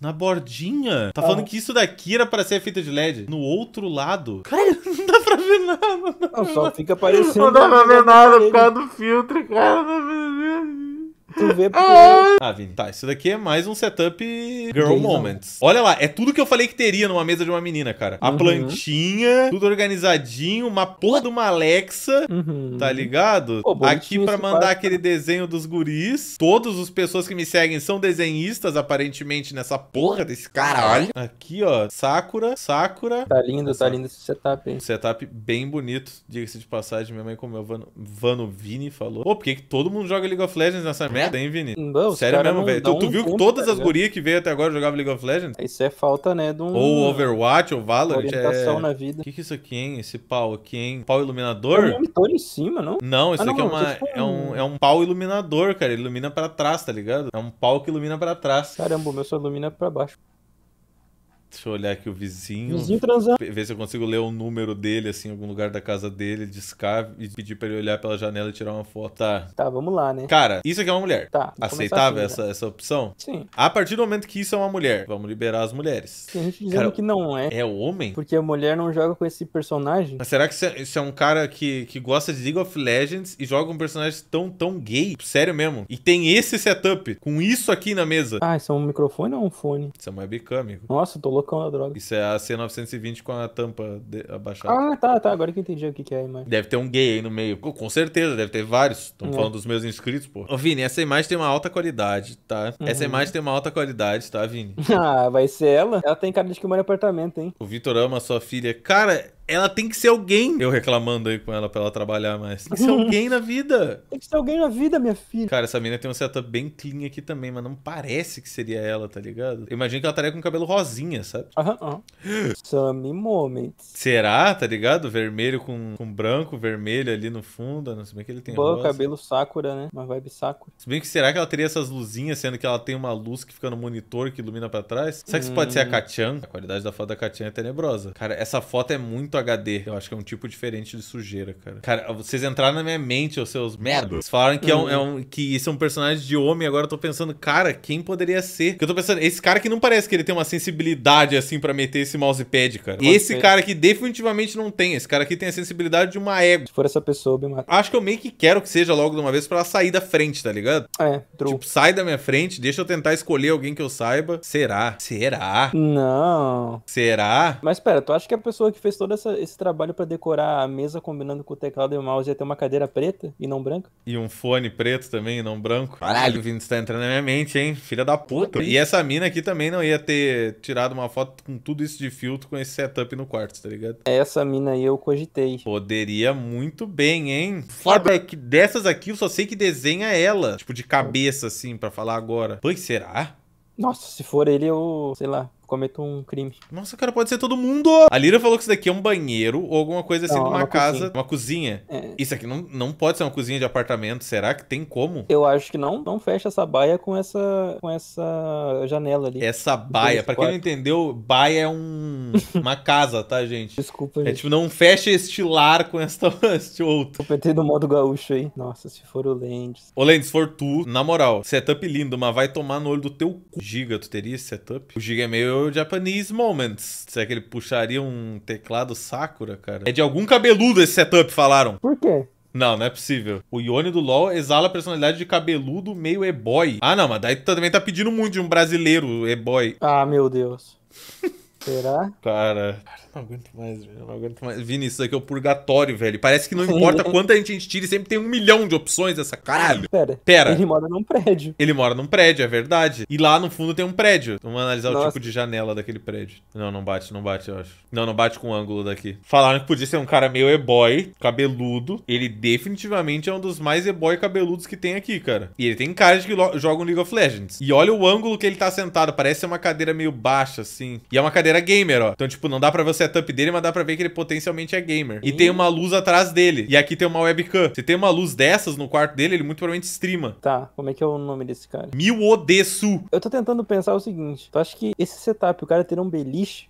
Na bordinha? Tá ah. falando que isso daqui era pra ser a fita de LED. No outro lado. Cara, não dá pra ver nada. Não, só fica aparecendo. Não dá pra ver nada por causa do filtro, cara. Não dá pra ver tu vê porque... Ah, Vini, tá, isso daqui é mais um setup girl né? moments. Olha lá, é tudo que eu falei que teria numa mesa de uma menina, cara. A uhum. plantinha, tudo organizadinho, uma porra de uma Alexa, uhum. tá ligado? Pô, aqui para mandar aquele desenho dos guris. Todas as pessoas que me seguem são desenhistas, aparentemente, nessa porra desse caralho. Aqui, ó, Sakura, Sakura. Tá lindo, tá Nossa. tá lindo esse setup hein? Setup bem bonito, diga-se de passagem, minha mãe como eu, Vano, Vano Vini falou. Pô, por que todo mundo joga League of Legends nessa merda? É? merda, hein, Vini? Não, Sério mesmo, velho. Tu, tu um viu que todas tá as gurias que veio até agora jogavam League of Legends? Isso é falta, né, de um... Ou Overwatch, ou Valorant. É- orientação é... na vida. O que, que é isso aqui, hein? Esse pau aqui, hein? Pau iluminador? É um monitor em cima, não? Não, isso ah, não, aqui é, uma, é, um, é um pau iluminador, cara. Ele ilumina pra trás, tá ligado? É um pau que ilumina pra trás. Caramba, o meu só ilumina pra baixo. Deixa eu olhar aqui o vizinho. Vizinho transando. Ver se eu consigo ler o número dele, assim, em algum lugar da casa dele, discar e pedir pra ele olhar pela janela e tirar uma foto. Tá. Tá, vamos lá, né? Cara, isso aqui é uma mulher. Tá. Aceitável assim, essa, né? essa opção? Sim. A partir do momento que isso é uma mulher, vamos liberar as mulheres. Tem gente dizendo cara, que não é. É homem? Porque a mulher não joga com esse personagem. Mas será que isso é, é um cara que, que gosta de League of Legends e joga com um personagem tão, tão gay? Sério mesmo? E tem esse setup, com isso aqui na mesa. Ah, isso é um microfone ou um fone? Isso é um webcam, amigo. Nossa, tô louco loucão da droga. Isso é a C920 com a tampa de... abaixada. Ah, tá, tá. Agora que eu entendi o que, que é a imagem. Deve ter um gay aí no meio. Com certeza, deve ter vários. Estamos é. falando dos meus inscritos, pô. Ô, Vini, essa imagem tem uma alta qualidade, tá? Uhum. Essa imagem tem uma alta qualidade, tá, Vini? ah, vai ser ela? Ela tem cara de que mora em apartamento, hein? O Vitor ama sua filha. Cara, ela tem que ser alguém. Eu reclamando aí com ela pra ela trabalhar mais. Tem que ser alguém na vida. Tem que ser alguém na vida, minha filha. Cara, essa menina tem um setup bem clean aqui também, mas não parece que seria ela, tá ligado? imagina que ela estaria com o cabelo rosinha, sabe? Aham, uh -huh, moments. Será, tá ligado? Vermelho com, com branco, vermelho ali no fundo. Não sei bem que ele tem Pô, rosa. cabelo Sakura, né? Uma vibe Sakura. Se bem que será que ela teria essas luzinhas, sendo que ela tem uma luz que fica no monitor que ilumina pra trás? Será que hum. isso pode ser a hum. Kachan? A qualidade da foto da Kachan é tenebrosa. Cara, essa foto é muito Cripto HD. Eu acho que é um tipo diferente de sujeira, cara. Cara, vocês entraram na minha mente, os seus merdos. Falaram que, é, um, uhum. é um, que isso é um personagem de homem. Agora eu tô pensando, cara, quem poderia ser? Porque eu tô pensando, esse cara que não parece que ele tem uma sensibilidade assim para meter esse mousepad, cara. Mousepad. Esse cara aqui definitivamente não tem. Esse cara aqui tem a sensibilidade de uma égua. Se for essa pessoa, me Acho que eu meio que quero que seja logo de uma vez para ela sair da frente, tá ligado? É, true. Tipo, sai da minha frente, deixa eu tentar escolher alguém que eu saiba. Será? Será? Não. Será? Mas pera, tu acha que a pessoa que fez toda essa essa, esse trabalho para decorar a mesa combinando com o teclado e o mouse ia ter uma cadeira preta e não branca? E um fone preto também e não branco. Caralho, o você tá entrando na minha mente, hein? Filha da puta. E essa mina aqui também não ia ter tirado uma foto com tudo isso de filtro com esse setup no quarto, tá ligado? É, essa mina aí eu cogitei. Poderia muito bem, hein? Foda é que dessas aqui eu só sei que desenha ela. Tipo, de cabeça, assim, para falar agora. Pois será? Nossa, se for ele, eu. sei lá cometo um crime. Nossa, cara, pode ser todo mundo! A Lira falou que isso daqui é um banheiro ou alguma coisa assim não, de é uma, casa, cozinha. uma cozinha. É. Isso aqui não, não pode ser uma cozinha de apartamento, será que tem como? Eu acho que não, não fecha essa baia com essa com essa janela ali. Essa baia, para quem não entendeu, baia é um uma casa, tá, gente? Desculpa, é gente. É tipo, não fecha este lar com esta este outro. Eu no modo gaúcho aí. Nossa, se for o Lendes. Ô, Lendes, for tu, na moral, setup lindo, mas vai tomar no olho do teu cu. Giga, tu teria esse setup? O Giga é meio meu Japanese Moments. Será é que ele puxaria um teclado Sakura, cara? É de algum cabeludo esse setup, falaram. Por quê? Não, não é possível. O Yone do LoL exala a personalidade de cabeludo meio e-boy. Ah, não, mas daí tu também tá pedindo muito de um brasileiro e-boy. Ah, meu Deus. Será? Cara, cara, não aguento mais, velho. Não aguento mais. Vini, isso daqui é o purgatório, velho. Parece que não importa quanta gente a gente tire, sempre tem um milhão de opções dessa caralho. Pera. Pera. Ele mora num prédio. Ele mora num prédio, é verdade. E lá no fundo tem um prédio. Vamos analisar Nossa. o tipo de janela daquele prédio. Não, não bate, não bate, eu acho. Não, não bate com o ângulo daqui. Falaram que podia ser um cara meio e-boy, cabeludo. Ele definitivamente é um dos mais e-boy cabeludos que tem aqui, cara. E ele tem cara de que joga um League of Legends. E olha o ângulo que ele tá sentado. Parece uma cadeira meio baixa, assim. E é uma cadeira gamer, ó. Então, tipo, não dá pra você setup dele, mas dá pra ver que ele potencialmente é gamer. E tem uma luz atrás dele. E aqui tem uma webcam. Se tem uma luz dessas no quarto dele, ele muito provavelmente streama. Tá, como é que é o nome desse cara? Mio Eu tô tentando pensar o seguinte. Tu acha que esse setup, o cara ter um beliche,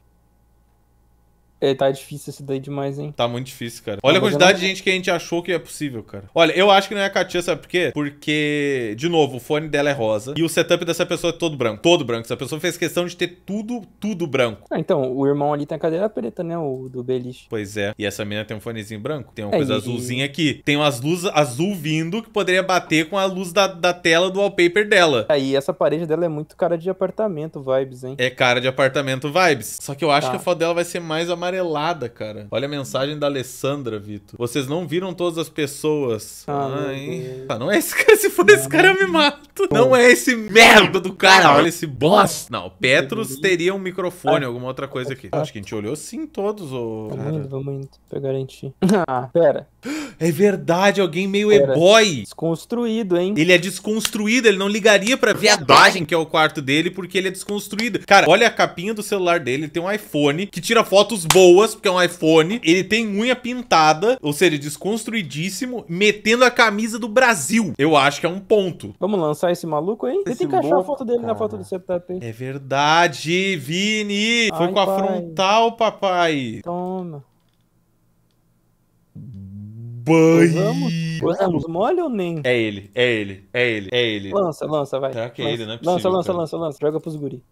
é, tá difícil esse daí demais, hein? Tá muito difícil, cara. Olha a tá quantidade de gente que a gente achou que é possível, cara. Olha, eu acho que não é a Katia, sabe por quê? Porque, de novo, o fone dela é rosa e o setup dessa pessoa é todo branco. Todo branco. Essa pessoa fez questão de ter tudo, tudo branco. Ah, então, o irmão ali tem a cadeira preta, né? O do Beliche. Pois é. E essa menina tem um fonezinho branco. Tem uma é, coisa e... azulzinha aqui. Tem umas luzes azul vindo que poderia bater com a luz da, da tela do wallpaper dela. Aí, é, essa parede dela é muito cara de apartamento vibes, hein? É cara de apartamento vibes. Só que eu acho tá. que a foto dela vai ser mais amarela cara. Olha a mensagem da Alessandra, Vitor. Vocês não viram todas as pessoas. Ah, Ai. Ah, não é esse cara. Se for não, esse cara, eu me mato. Não é esse merda do cara. Olha esse boss. Não, Petrus teria um microfone, ah. alguma outra coisa aqui. Acho que a gente olhou sim todos, ô. Tá vamos indo, vamos indo. Pra garantir. Ah, pera. É verdade, alguém meio e-boy. Desconstruído, hein? Ele é desconstruído, ele não ligaria pra viadagem que é o quarto dele, porque ele é desconstruído. Cara, olha a capinha do celular dele, ele tem um iPhone que tira fotos boas, porque é um iPhone. Ele tem unha pintada, ou seja, desconstruidíssimo, metendo a camisa do Brasil. Eu acho que é um ponto. Vamos lançar esse maluco, hein? Você tem que achar a foto dele cara. na foto do setup, hein? É verdade, Vini! Ai, Foi com a pai. frontal, papai. Toma. Banho. Vamos, vamos. mole ou nem? É ele, é ele, é ele, é ele. Lança, lança, vai. Será que é lança. ele, né? Lança, lança, lança, lança. Joga pros guri.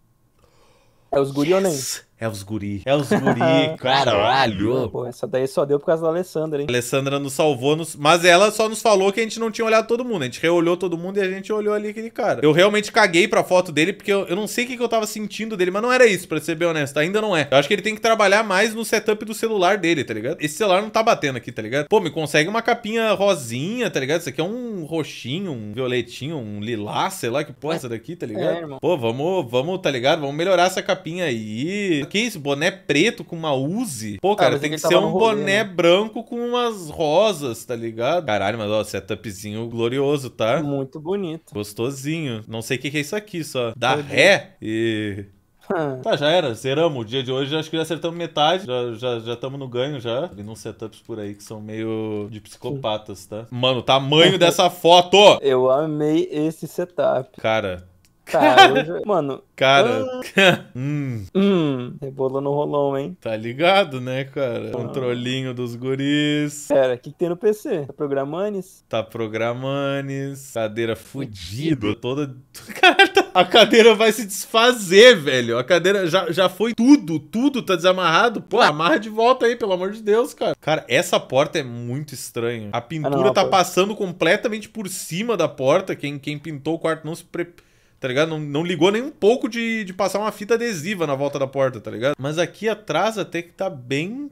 É os guri yes. ou nem? É os guri. É os guri, caralho. Pô, essa daí só deu por causa da Alessandra, hein? A Alessandra nos salvou, nos... mas ela só nos falou que a gente não tinha olhado todo mundo. A gente reolhou todo mundo e a gente olhou ali aquele cara. Eu realmente caguei pra foto dele, porque eu, eu não sei o que, que eu tava sentindo dele, mas não era isso, pra ser bem honesto. Ainda não é. Eu acho que ele tem que trabalhar mais no setup do celular dele, tá ligado? Esse celular não tá batendo aqui, tá ligado? Pô, me consegue uma capinha rosinha, tá ligado? Isso aqui é um roxinho, um violetinho, um lilás, sei lá que porra é essa daqui, tá ligado? É, irmão. Pô, vamos, vamos, tá ligado? Vamos melhorar essa capinha aí que isso? Boné preto com uma Uzi? Pô, ah, cara, tem que ser um rolê, boné né? branco com umas rosas, tá ligado? Caralho, mas ó, setupzinho glorioso, tá? Muito bonito. Gostosinho. Não sei o que, que é isso aqui, só. Dá Foi ré bem. É. e. Tá, já era. Zeramos. O dia de hoje acho que já acertamos metade. Já estamos já, já no ganho já. Vi uns setups por aí que são meio de psicopatas, tá? Mano, tamanho dessa foto! Eu amei esse setup. Cara, Cara, Mano. Cara. Ah... hum. Hum. Rebolo no rolão, hein? Tá ligado, né, cara? Controlinho dos guris. Pera, o que, que, tem no PC? Tá programanes? Tá programanes. Cadeira fudida. Toda. Cara, tá- a cadeira vai se desfazer, velho. A cadeira já, já foi tudo. Tudo tá desamarrado. Pô, amarra de volta aí, pelo amor de Deus, cara. Cara, essa porta é muito estranha. A pintura ah, não, tá pô. passando completamente por cima da porta. Quem, quem pintou o quarto não se preparou tá ligado? Não, não ligou nem um pouco de, de passar uma fita adesiva na volta da porta, tá ligado? Mas aqui atrás até que tá bem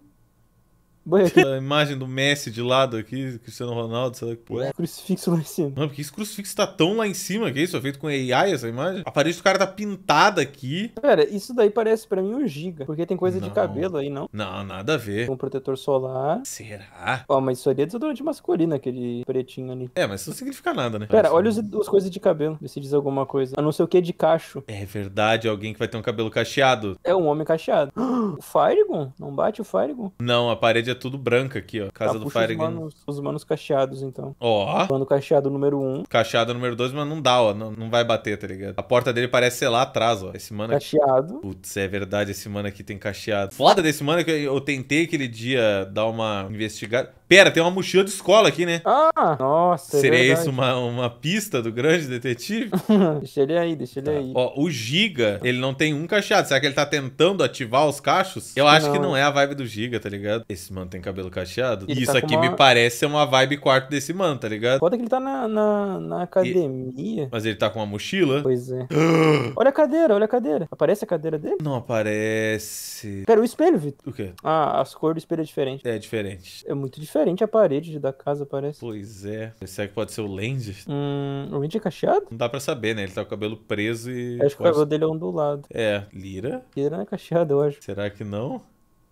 a imagem do Messi de lado aqui, Cristiano Ronaldo, sei lá que porra. Crucifixo lá em cima. Mano, por que esse crucifixo tá tão lá em cima? Que é isso? É feito com AI essa imagem? A parede do cara tá pintada aqui. Cara, isso daí parece pra mim um giga. Porque tem coisa não. de cabelo aí, não? Não, nada a ver. Com um protetor solar. Será? Ó, mas isso ali é desodorante masculino, aquele pretinho ali. É, mas isso não significa nada, né? Pera, olha os, as coisas de cabelo. Vê se diz alguma coisa. A não ser o que é de cacho. É verdade, alguém que vai ter um cabelo cacheado. É um homem cacheado. o Firegon? Não bate o Firegon? Não, a parede parede é tudo branca aqui, ó. Casa tá, do Fire os manos, os manos cacheados, então. Ó. Mano cacheado número 1. Um. Cacheado número 2, mas não dá, ó. Não, não vai bater, tá ligado? A porta dele parece ser lá atrás, ó. Esse mano Cacheado. Aqui... Putz, é verdade, esse mano aqui tem cacheado. Foda desse mano que eu tentei aquele dia dar uma investigada. Pera, tem uma mochila de escola aqui, né? Ah, nossa. Seria é isso uma, uma pista do grande detetive? deixa ele aí, deixa ele tá. aí. Ó, o Giga, ele não tem um cacheado. Será que ele tá tentando ativar os cachos? Eu acho não. que não é a vibe do Giga, tá ligado? Esse mano tem cabelo cacheado. Ele tá isso tá aqui uma... me parece ser uma vibe quarto desse mano, tá ligado? Conta que ele tá na, na, na academia. E... Mas ele tá com uma mochila? Pois é. olha a cadeira, olha a cadeira. Aparece a cadeira dele? Não aparece. Pera, o espelho, Vitor. O quê? Ah, as cores do espelho é diferente. É diferente. É muito diferente diferente a parede da casa, parece. Pois é. Será que pode ser o Land? Hum, o Land é cacheado? Não dá pra saber, né? Ele tá com o cabelo preso e. Acho que o cabelo dele é ondulado. É. Lira? Lira não é cacheado, eu acho. Será que não?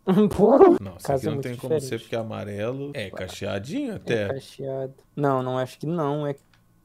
Porra. Não, isso aqui não é tem diferente. como ser porque é amarelo. É cacheadinho é até. É cacheado. Não, não acho que não. É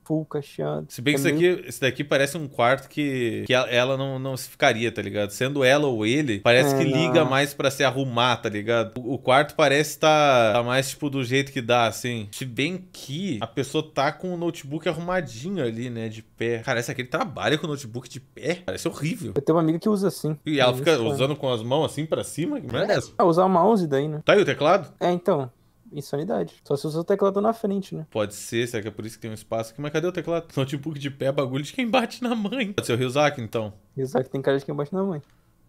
full cacheado. Se bem que é isso aqui, isso daqui parece um quarto que, que ela não, não se ficaria, tá ligado? Sendo ela ou ele, parece é, que liga mais para se arrumar, tá ligado? O, o quarto parece tá, tá, mais, tipo, do jeito que dá, assim. Se bem que a pessoa tá com o notebook arrumadinho ali, né? De pé. Cara, essa aqui ele trabalha com o notebook de pé. Parece horrível. Eu tenho uma amiga que usa assim. E ela é fica isso, é. usando é. com as mãos assim para cima? Que merda é, é usar o mouse daí, né? Tá aí o teclado? É, então insanidade. Só se o seu teclado na frente, né? Pode ser, será que é por isso que tem um espaço aqui? Mas cadê o teclado? Notebook de pé é bagulho de quem bate na mãe. Pode ser o Ryuzaki, então. Ryuzaki tem cara de quem bate na mãe.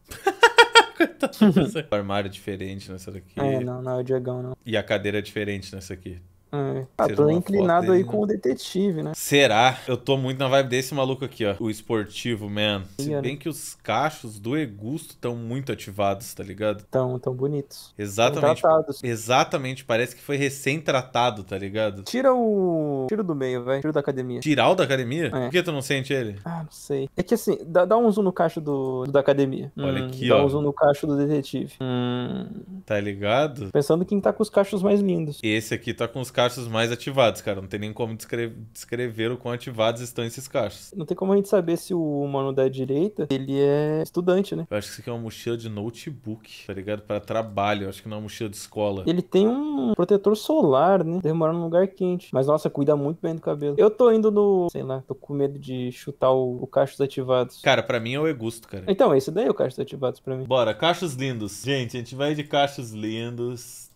Coitado. armário diferente nessa daqui. É, não, não é o Diagão, não. E a cadeira é diferente nessa aqui. É. Ah, tô inclinado aí com o né? detetive, né? Será? Eu tô muito na vibe desse maluco aqui, ó. O esportivo, man. Se bem né? que os cachos do Egusto estão muito ativados, tá ligado? Estão, tão bonitos. Exatamente. tratados. Exatamente, parece que foi recém-tratado, tá ligado? Tira o. tira do meio, velho. Tira da academia. Tirar o da academia? É. Por que tu não sente ele? Ah, não sei. É que assim, dá, dá um zoom no cacho do, do da academia. Olha hum, aqui, dá ó. Dá um zoom no cacho do detetive. Hum. Tá ligado? Pensando quem tá com os cachos mais lindos. Esse aqui tá com os cachos cachos mais ativados, cara. Não tem nem como descre descrever o quão ativados estão esses cachos. Não tem como a gente saber se o mano da direita, ele é estudante, né? Eu acho que isso aqui é uma mochila de notebook, tá ligado? Para trabalho, eu acho que não é uma mochila de escola. Ele tem um protetor solar, né? Deve morar num lugar quente. Mas, nossa, cuida muito bem do cabelo. Eu tô indo no, sei lá, tô com medo de chutar o, o cachos ativados. Cara, para mim é o Egusto, cara. Então, esse daí é o cachos ativados para mim. Bora, cachos lindos. Gente, a gente vai de cachos lindos.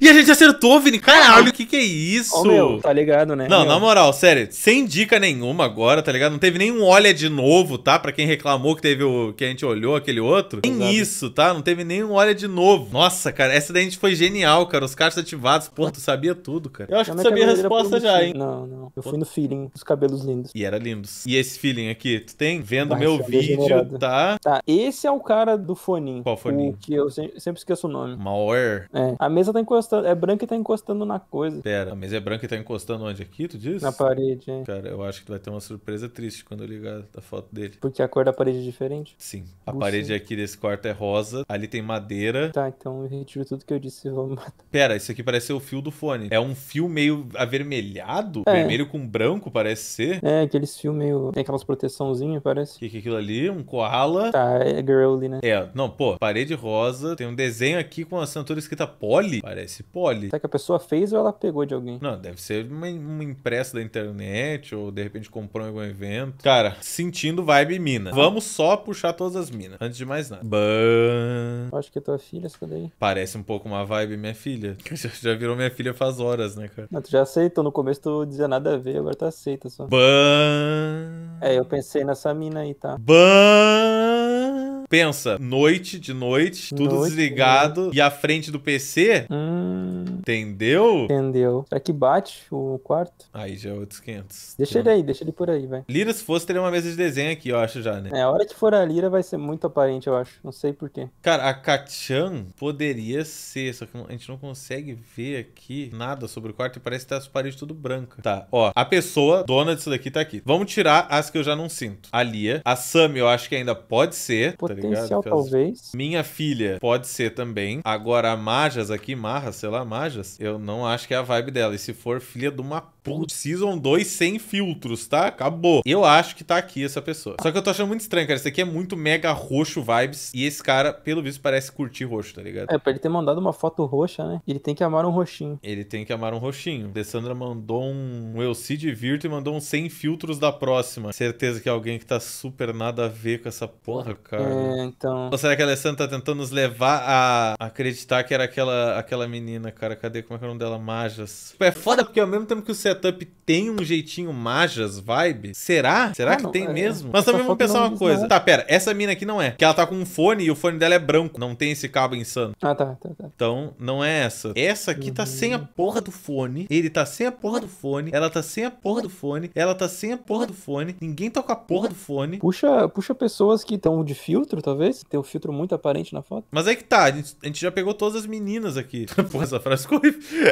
E a gente acertou, Vini. Caralho, o que que é isso? Ó, meu, tá ligado, né? Não, meu. na moral, sério, sem dica nenhuma agora, tá ligado? Não teve nenhum olha de novo, tá? Pra quem reclamou que teve o que a gente olhou aquele outro. Tem isso, tá? Não teve nenhum olha de novo. Nossa, cara, essa daí a gente foi genial, cara. Os caixas ativados. Pô, tu sabia tudo, cara. Eu acho que tu sabia a é resposta já, hein? Não, não. Eu fui no feeling dos cabelos lindos. E era lindos. E esse feeling aqui, tu tem? Vendo Vai, meu vídeo, tá? Tá, esse é o cara do foninho. Qual foninho? O que eu sempre esqueço o nome. Maor. É. A mesa tá em encostando. É branco e tá encostando na coisa. Pera, mas é branco e tá encostando onde? Aqui, tu diz? Na parede, hein? Cara, eu acho que vai ter uma surpresa triste quando eu ligar a foto dele. Porque a cor da parede é diferente? Sim. A parede aqui desse quarto é rosa. Ali tem madeira. Tá, então eu retiro tudo que eu disse e vou matar. Pera, isso aqui parece ser o fio do fone. É um fio meio avermelhado? É. Vermelho com branco, parece ser. É, aqueles fios meio. Tem aquelas proteçãozinhas, parece. O que, que é aquilo ali? Um koala. Tá, é girly, né? É, não, pô, parede rosa. Tem um desenho aqui com a assinatura escrita Poli. Parece parece poli. Será que a pessoa fez ou ela pegou de alguém? Não, deve ser uma, uma impressa da internet ou de repente comprou em algum evento. Cara, sentindo vibe mina. Vamos só puxar todas as minas, antes de mais nada. Ban... Acho que é tua filha essa daí. Parece um pouco uma vibe minha filha. Já, já virou minha filha faz horas, né, cara? Não, tu já aceitou. No começo tu dizia nada a ver, agora tu aceita só. Ban... É, eu pensei nessa mina aí, tá? Ban... Pensa, noite de noite, tudo noite, desligado né? e a frente do PC. Hum... Entendeu? Entendeu. Será que bate o quarto? Aí já é outros 500. Deixa então ele aí, deixa ele por aí, velho. Lira, se fosse, teria uma mesa de desenho aqui, eu acho já, né? É, a hora que for a Lira vai ser muito aparente, eu acho. Não sei porquê. Cara, a Kachan poderia ser, só que a gente não consegue ver aqui nada sobre o quarto e parece que tá as paredes tudo branca. Tá, ó. A pessoa dona disso daqui tá aqui. Vamos tirar as que eu já não sinto. A Lia. A Sam, eu acho que ainda pode ser. Pô, tá potencial, talvez. Minha filha pode ser também. Agora, a Majas aqui, Marra, sei lá, Majas, eu não acho que é a vibe dela. E se for filha de uma puta, Season 2 sem filtros, tá? Acabou. Eu acho que tá aqui essa pessoa. Só que eu tô achando muito estranho, cara. Isso aqui é muito mega roxo vibes. E esse cara, pelo visto, parece curtir roxo, tá ligado? É, pra ele ter mandado uma foto roxa, né? Ele tem que amar um roxinho. Ele tem que amar um roxinho. Dessandra mandou um, um Elci Virto e mandou um sem filtros da próxima. Certeza que é alguém que tá super nada a ver com essa porra, é, cara. É... É, então. Ou será que a Alessandra tá tentando nos levar a acreditar que era aquela, aquela menina, cara? Cadê? Como é que é o nome dela? Majas. Tipo, é foda porque ao mesmo tempo que o setup tem um jeitinho Majas vibe, será? Será ah, que não, tem é. mesmo? Mas também vamos pensar uma coisa. Tá, pera. Essa mina aqui não é. Que ela tá com um fone e o fone dela é branco. Não tem esse cabo insano. Ah, tá, tá, tá. Então, não é essa. Essa aqui uhum. tá sem a uhum. porra do fone. Ele tá sem a porra do fone. Ela tá sem a porra do fone. Ela tá sem a porra do fone. Ninguém tá a porra do fone. Puxa, puxa pessoas que estão de filtro filtro, talvez? Tem um filtro muito aparente na foto. Mas é que tá, a gente, a gente já pegou todas as meninas aqui. Pô, essa frase ficou.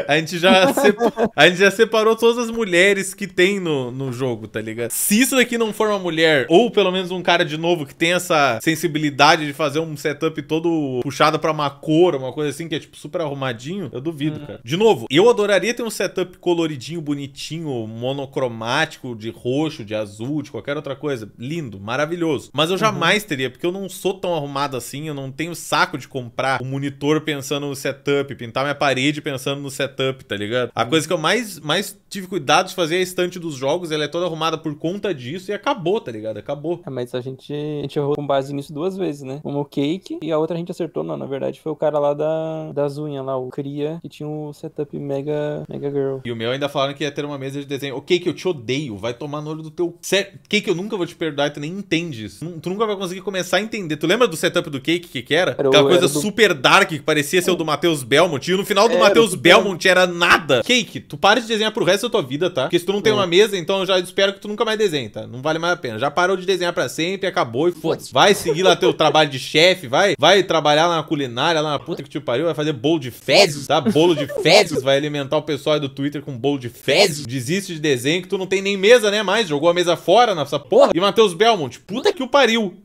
A gente já, sepa... a gente já separou todas as mulheres que tem no, no jogo, tá ligado? Se isso daqui não for uma mulher, ou pelo menos um cara de novo que tem essa sensibilidade de fazer um setup todo puxado pra uma cor, uma coisa assim, que é tipo super arrumadinho, eu duvido, hum. cara. De novo, eu adoraria ter um setup coloridinho, bonitinho, monocromático, de roxo, de azul, de qualquer outra coisa. Lindo, maravilhoso. Mas eu uhum. jamais uhum. teria, porque eu não sou tão arrumado assim, eu não tenho saco de comprar o um monitor pensando no setup, pintar minha parede pensando no setup, tá ligado? A uhum. coisa que eu mais, mais tive cuidado de fazer é a estante dos jogos, ela é toda arrumada por conta disso e acabou, tá ligado? Acabou. É, mas a gente, a gente errou com base nisso duas vezes, né? Uma o cake e a outra a gente acertou, não, na verdade foi o cara lá da, das unhas lá, o Cria, que tinha o um setup mega, mega girl. E o meu ainda falaram que ia ter uma mesa de desenho. O cake, eu te odeio, vai tomar no olho do teu... Sério, cake, eu nunca vou te perdoar e tu nem entende isso. Tu nunca vai conseguir começar a entender entender. Tu lembra do setup do Cake, que, que era? era Aquela coisa era do... super dark que parecia ser o do Matheus Belmont. E no final do Matheus Belmont era nada. Cake, tu para de desenhar pro resto da tua vida, tá? Porque se tu não tem é. uma mesa, então eu já espero que tu nunca mais desenhe, tá? Não vale mais a pena. Já parou de desenhar para sempre, acabou e foda-se. Vai seguir lá teu trabalho de chefe, vai. Vai trabalhar lá na culinária, lá na puta que te pariu, vai fazer bolo de fezes, tá? Bolo de fezes, vai alimentar o pessoal aí do Twitter com bolo de fezes. Desiste de desenho que tu não tem nem mesa, né? Mais. Jogou a mesa fora nessa porra. E Matheus Belmont, puta que o pariu.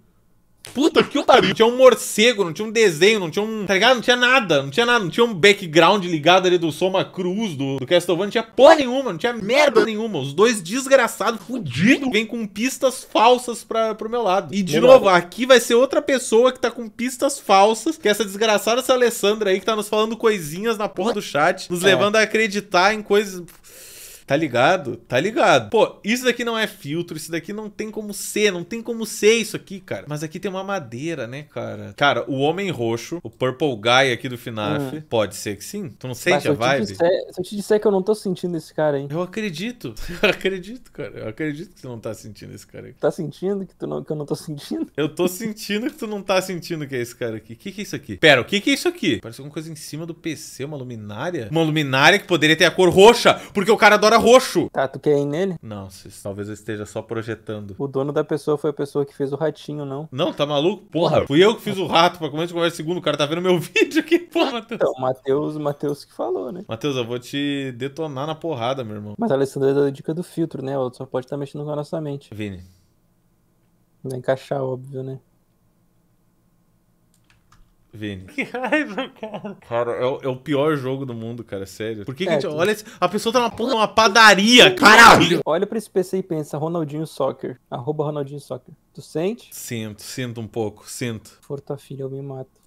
Puta que o pariu. Não tinha um morcego, não tinha um desenho, não tinha um. Tá ligado? Não tinha nada. Não tinha nada. Não tinha um background ligado ali do Soma Cruz, do, do Castlevania. Não tinha porra nenhuma. Não tinha merda nenhuma. Os dois desgraçados, fudidos, vêm com pistas falsas pra, pro meu lado. E de novo, aqui vai ser outra pessoa que tá com pistas falsas, que é essa desgraçada, essa Alessandra aí, que tá nos falando coisinhas na porra do chat, nos é. levando a acreditar em coisas. Tá ligado? Tá ligado. Pô, isso daqui não é filtro, isso daqui não tem como ser, não tem como ser isso aqui, cara. Mas aqui tem uma madeira, né, cara? Cara, o Homem Roxo, o Purple Guy aqui do FNAF, hum. pode ser que sim? Tu não sente a vibe? Disser, se eu te disser que eu não tô sentindo esse cara, hein? Eu acredito. Eu acredito, cara. Eu acredito que tu não tá sentindo esse cara aqui. Tá sentindo que, tu não, que eu não tô sentindo? Eu tô sentindo que tu não tá sentindo que é esse cara aqui. O que, que é isso aqui? Pera, o que, que é isso aqui? Parece alguma coisa em cima do PC, uma luminária? Uma luminária que poderia ter a cor roxa, porque o cara adora agora roxo. Tá, tu quer ir nele? Não, talvez eu esteja só projetando. O dono da pessoa foi a pessoa que fez o ratinho, não? Não, tá maluco? Porra, fui eu que fiz o rato pra começar de conversa segundo. O cara tá vendo meu vídeo aqui. Porra, Matheus. Então, Matheus, Matheus que falou, né? Matheus, eu vou te detonar na porrada, meu irmão. Mas é a Alessandra deu dica do filtro, né? O só pode estar tá mexendo com a nossa mente. Vini. Vai encaixar, óbvio, né? Vini. Que raiva, cara. Cara, é o, é o, pior jogo do mundo, cara, é sério. Por que, que a é, gente. Olha, a pessoa tá na porra uma padaria, caralho! Olha pra esse PC e pensa, Ronaldinho Soccer. Arroba Ronaldinho Soccer. Tu sente? Sinto, sinto um pouco, sinto. Forta filha, eu me mato.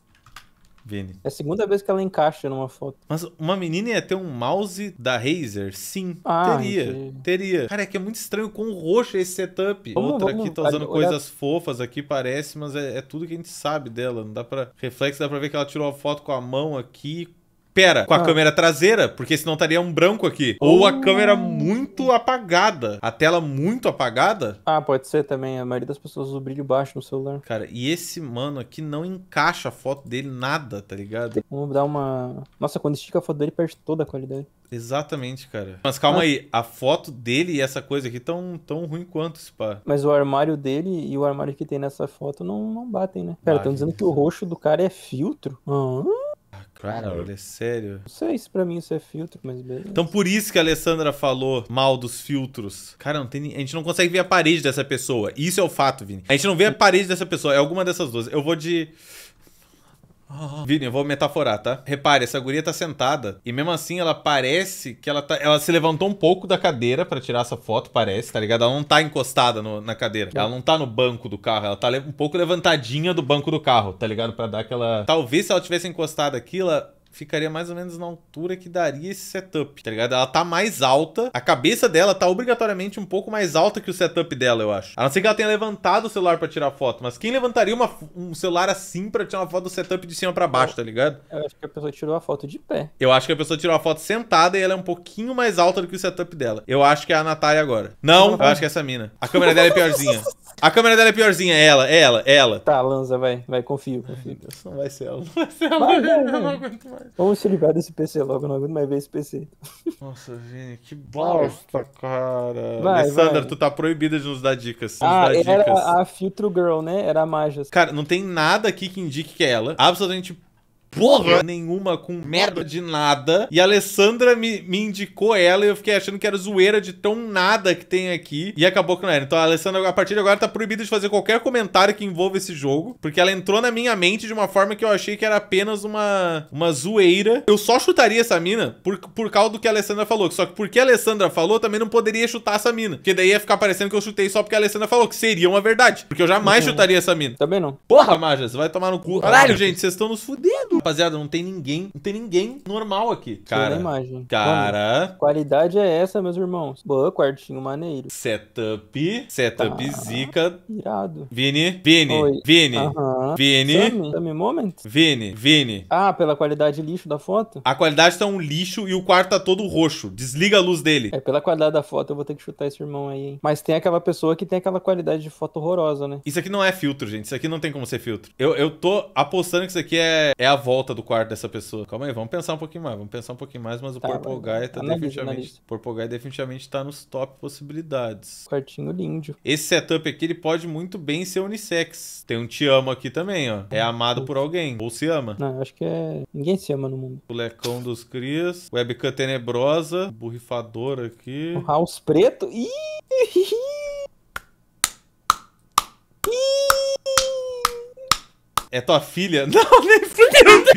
Vini. É a segunda vez que ela encaixa numa foto. Mas uma menina ia ter um mouse da Razer? Sim. Ah, teria. Entendi. Teria. Cara, é que é muito estranho com roxo é esse setup. Vamos, Outra vamos, aqui tá usando coisas fofas aqui, parece, mas é, é, tudo que a gente sabe dela. Não dá pra. Reflexo, dá pra ver que ela tirou a foto com a mão aqui, pera, com a ah. câmera traseira, porque senão estaria um branco aqui. Ou a câmera oh. muito apagada, a tela muito apagada. Ah, pode ser também. A maioria das pessoas usa o brilho baixo no celular. Cara, e esse mano aqui não encaixa a foto dele nada, tá ligado? Vamos dar uma... Nossa, quando estica a foto dele, perde toda a qualidade. Exatamente, cara. Mas calma ah. aí, a foto dele e essa coisa aqui tão, tão ruim quanto, pá. Mas o armário dele e o armário que tem nessa foto não, não batem, né? Cara, estão dizendo que o roxo do cara é filtro. Uhum. Claro, é sério? Não sei se pra mim isso é filtro, mas beleza. Então por isso que a Alessandra falou mal dos filtros. Cara, não tem, a gente não consegue ver a parede dessa pessoa. Isso é o fato, Vini. A gente não vê a parede dessa pessoa. É alguma dessas duas. Eu vou de... Vini, eu vou metaforar, tá? Repare, essa guria tá sentada e mesmo assim ela parece que ela tá. Ela se levantou um pouco da cadeira para tirar essa foto, parece, tá ligado? Ela não tá encostada no, na cadeira. Ela não tá no banco do carro. Ela tá um pouco levantadinha do banco do carro, tá ligado? Para dar aquela. Talvez se ela tivesse encostada aqui, ela ficaria mais ou menos na altura que daria esse setup, tá ligado? Ela tá mais alta, a cabeça dela tá obrigatoriamente um pouco mais alta que o setup dela, eu acho. A não ser que ela tenha levantado o celular para tirar foto, mas quem levantaria uma, um celular assim para tirar uma foto do setup de cima para baixo, tá ligado? Eu acho que a pessoa tirou a foto de pé. Eu acho que a pessoa tirou a foto sentada e ela é um pouquinho mais alta do que o setup dela. Eu acho que é a Natália agora. Não, eu acho que é essa mina. A câmera dela é piorzinha. A câmera dela é piorzinha, é ela, é ela, é ela. Tá, Lanza, vai, vai, confio, confio. Deus, não vai ser ela, não vai ser ela, vai, vai, não aguento mais. Vamos se livrar desse PC logo, não aguento mais ver esse PC. Nossa, Vini, que bosta, cara. Vai, Alessandra, tu tá proibida de nos dar dicas. Nos ah, dar dicas. era a Filtro Girl, né? Era a Majas. Cara, não tem nada aqui que indique que é ela. Absolutamente porra nenhuma com merda de nada. E a Alessandra me, me indicou ela e eu fiquei achando que era zoeira de tão nada que tem aqui. E acabou que não era. Então a Alessandra, a partir de agora, tá proibida de fazer qualquer comentário que envolva esse jogo. Porque ela entrou na minha mente de uma forma que eu achei que era apenas uma, uma zoeira. Eu só chutaria essa mina por, por causa do que a Alessandra falou. Só que porque a Alessandra falou, também não poderia chutar essa mina. Porque daí ia ficar parecendo que eu chutei só porque a Alessandra falou, que seria uma verdade. Porque eu jamais uhum. chutaria essa mina. Também não. Porra, Maja, você vai tomar no cu. Caralho, gente, vocês estão nos fudendo. Rapaziada, não tem ninguém, não tem ninguém normal aqui. Cara, a imagem. cara. qualidade é essa, meus irmãos. Boa, quartinho maneiro. Setup, setup tá. zica. Irado. Vini, Vini, Oi. Vini, Vini. Tami, Tami Moment? Vini, Vini. Ah, pela qualidade lixo da foto? A qualidade tá um lixo e o quarto tá todo roxo. Desliga a luz dele. É, pela qualidade da foto eu vou ter que chutar esse irmão aí, hein? Mas tem aquela pessoa que tem aquela qualidade de foto horrorosa, né? Isso aqui não é filtro, gente. Isso aqui não tem como ser filtro. Eu, eu tô apostando que isso aqui é, é a voz volta do quarto dessa pessoa. Calma aí, vamos pensar um pouquinho mais, vamos pensar um pouquinho mais, mas o tá, Porpogai tá definitivamente. O Porpogai definitivamente tá nos top possibilidades. Quartinho lindo. Esse setup aqui, ele pode muito bem ser unissex. Tem um te amo aqui também, ó. É amado por alguém. Ou se ama. Não, acho que é. Ninguém se ama no mundo. O lecão dos Crias. Webcam tenebrosa. Borrifador aqui. O house preto. Ih! É tua filha? Não, nem fudeu.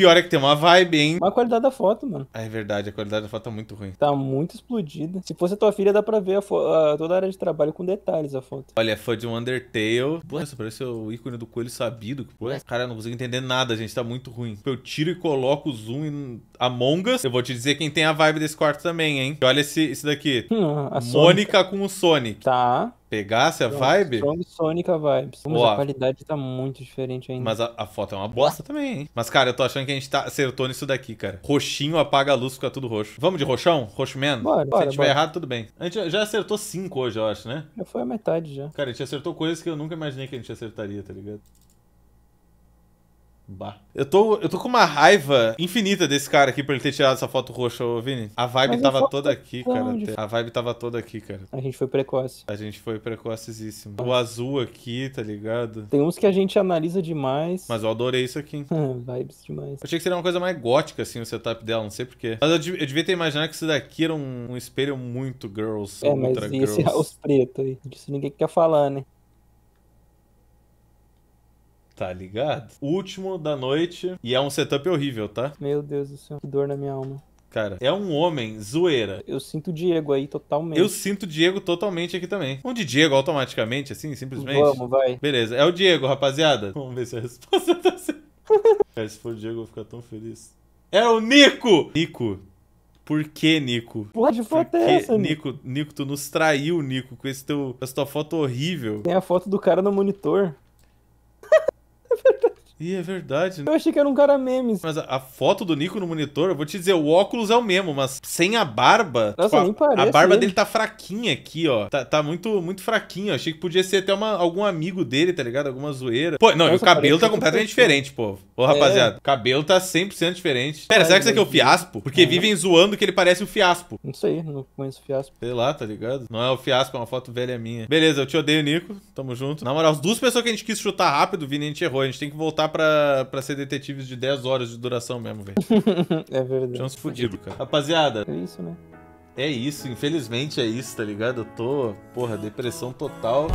Pior é que tem uma vibe, hein? Mas a qualidade da foto, mano. Ah, é verdade, a qualidade da foto tá muito ruim. Tá muito explodida. Se fosse tua filha, dá pra ver a a, toda a área de trabalho com detalhes a foto. Olha, fã de um Undertale. Pô, isso parece o ícone do coelho sabido. Pô, cara, não consigo entender nada, gente. Tá muito ruim. Eu tiro e coloco o zoom em Among Us. Eu vou te dizer quem tem a vibe desse quarto também, hein? E olha esse, esse daqui. Hum, Mônica com o Sonic. Tá. Pegasse a Strong, vibe? Strong Sonic a vibe. Mas a qualidade tá muito diferente ainda. Mas a, a, foto é uma bosta também, hein? Mas, cara, eu tô achando que a gente tá acertou nisso daqui, cara. Roxinho apaga a luz, fica tudo roxo. Vamos de roxão? Roxo menos? Bora, Se bora, tiver vai errado, tudo bem. A gente já acertou cinco hoje, eu acho, né? Já foi a metade já. Cara, a gente acertou coisas que eu nunca imaginei que a gente acertaria, tá ligado? Bah. Eu tô, eu tô com uma raiva infinita desse cara aqui por ele ter tirado essa foto roxa, ô Vini. A vibe tava toda tá aqui, cara. A vibe tava toda aqui, cara. A gente foi precoce. A gente foi precocezíssimo. O azul aqui, tá ligado? Tem uns que a gente analisa demais. Mas eu adorei isso aqui. Vibes demais. Eu achei que seria uma coisa mais gótica, assim, o setup dela, não sei porquê. Mas eu, eu devia ter imaginado que isso daqui era um, um espelho muito girls. É, mas ia esse é os preto aí. Disso ninguém quer falar, né? Tá ligado? Último da noite. E é um setup horrível, tá? Meu Deus do céu, que dor na minha alma. Cara, é um homem zoeira. Eu sinto o Diego aí totalmente. Eu sinto o Diego totalmente aqui também. Um de Diego automaticamente, assim, simplesmente? Vamos, vai. Beleza, é o Diego, rapaziada. Vamos ver se a resposta tá certa. Cara, se for o Diego, eu vou ficar tão feliz. É o Nico! Nico, por que, Nico? Pode foto é essa, Nico? Nico, Nico, tu nos traiu, Nico, com esse teu, essa tua foto horrível. Tem a foto do cara no monitor. other day. E é verdade. Eu achei que era um cara memes. Mas a, a, foto do Nico no monitor, eu vou te dizer, o óculos é o mesmo, mas sem a barba. Nossa, tipo, nem a, parece. A barba ele. Né? dele tá fraquinha aqui, ó. Tá, tá muito, muito fraquinho. achei que podia ser até uma, algum amigo dele, tá ligado? Alguma zoeira. Pô, não, Nossa, o cabelo tá, tá completamente diferente, pô. Ô, rapaziada, é. cabelo tá 100% diferente. Pera, Ai, será que isso aqui é o Fiaspo? Porque é. vivem zoando que ele parece o Fiaspo. Não sei, não conheço o Fiaspo. Sei lá, tá ligado? Não é o Fiaspo, é uma foto velha minha. Beleza, eu te odeio, Nico. Tamo junto. Na moral, as duas pessoas que a gente quis chutar rápido, Vini, a gente errou. A gente tem que voltar pra, pra ser detetives de 10 horas de duração mesmo, velho. é verdade. Chance fudido, cara. Rapaziada. É isso, né? É isso, infelizmente é isso, tá ligado? Eu tô, porra, depressão total.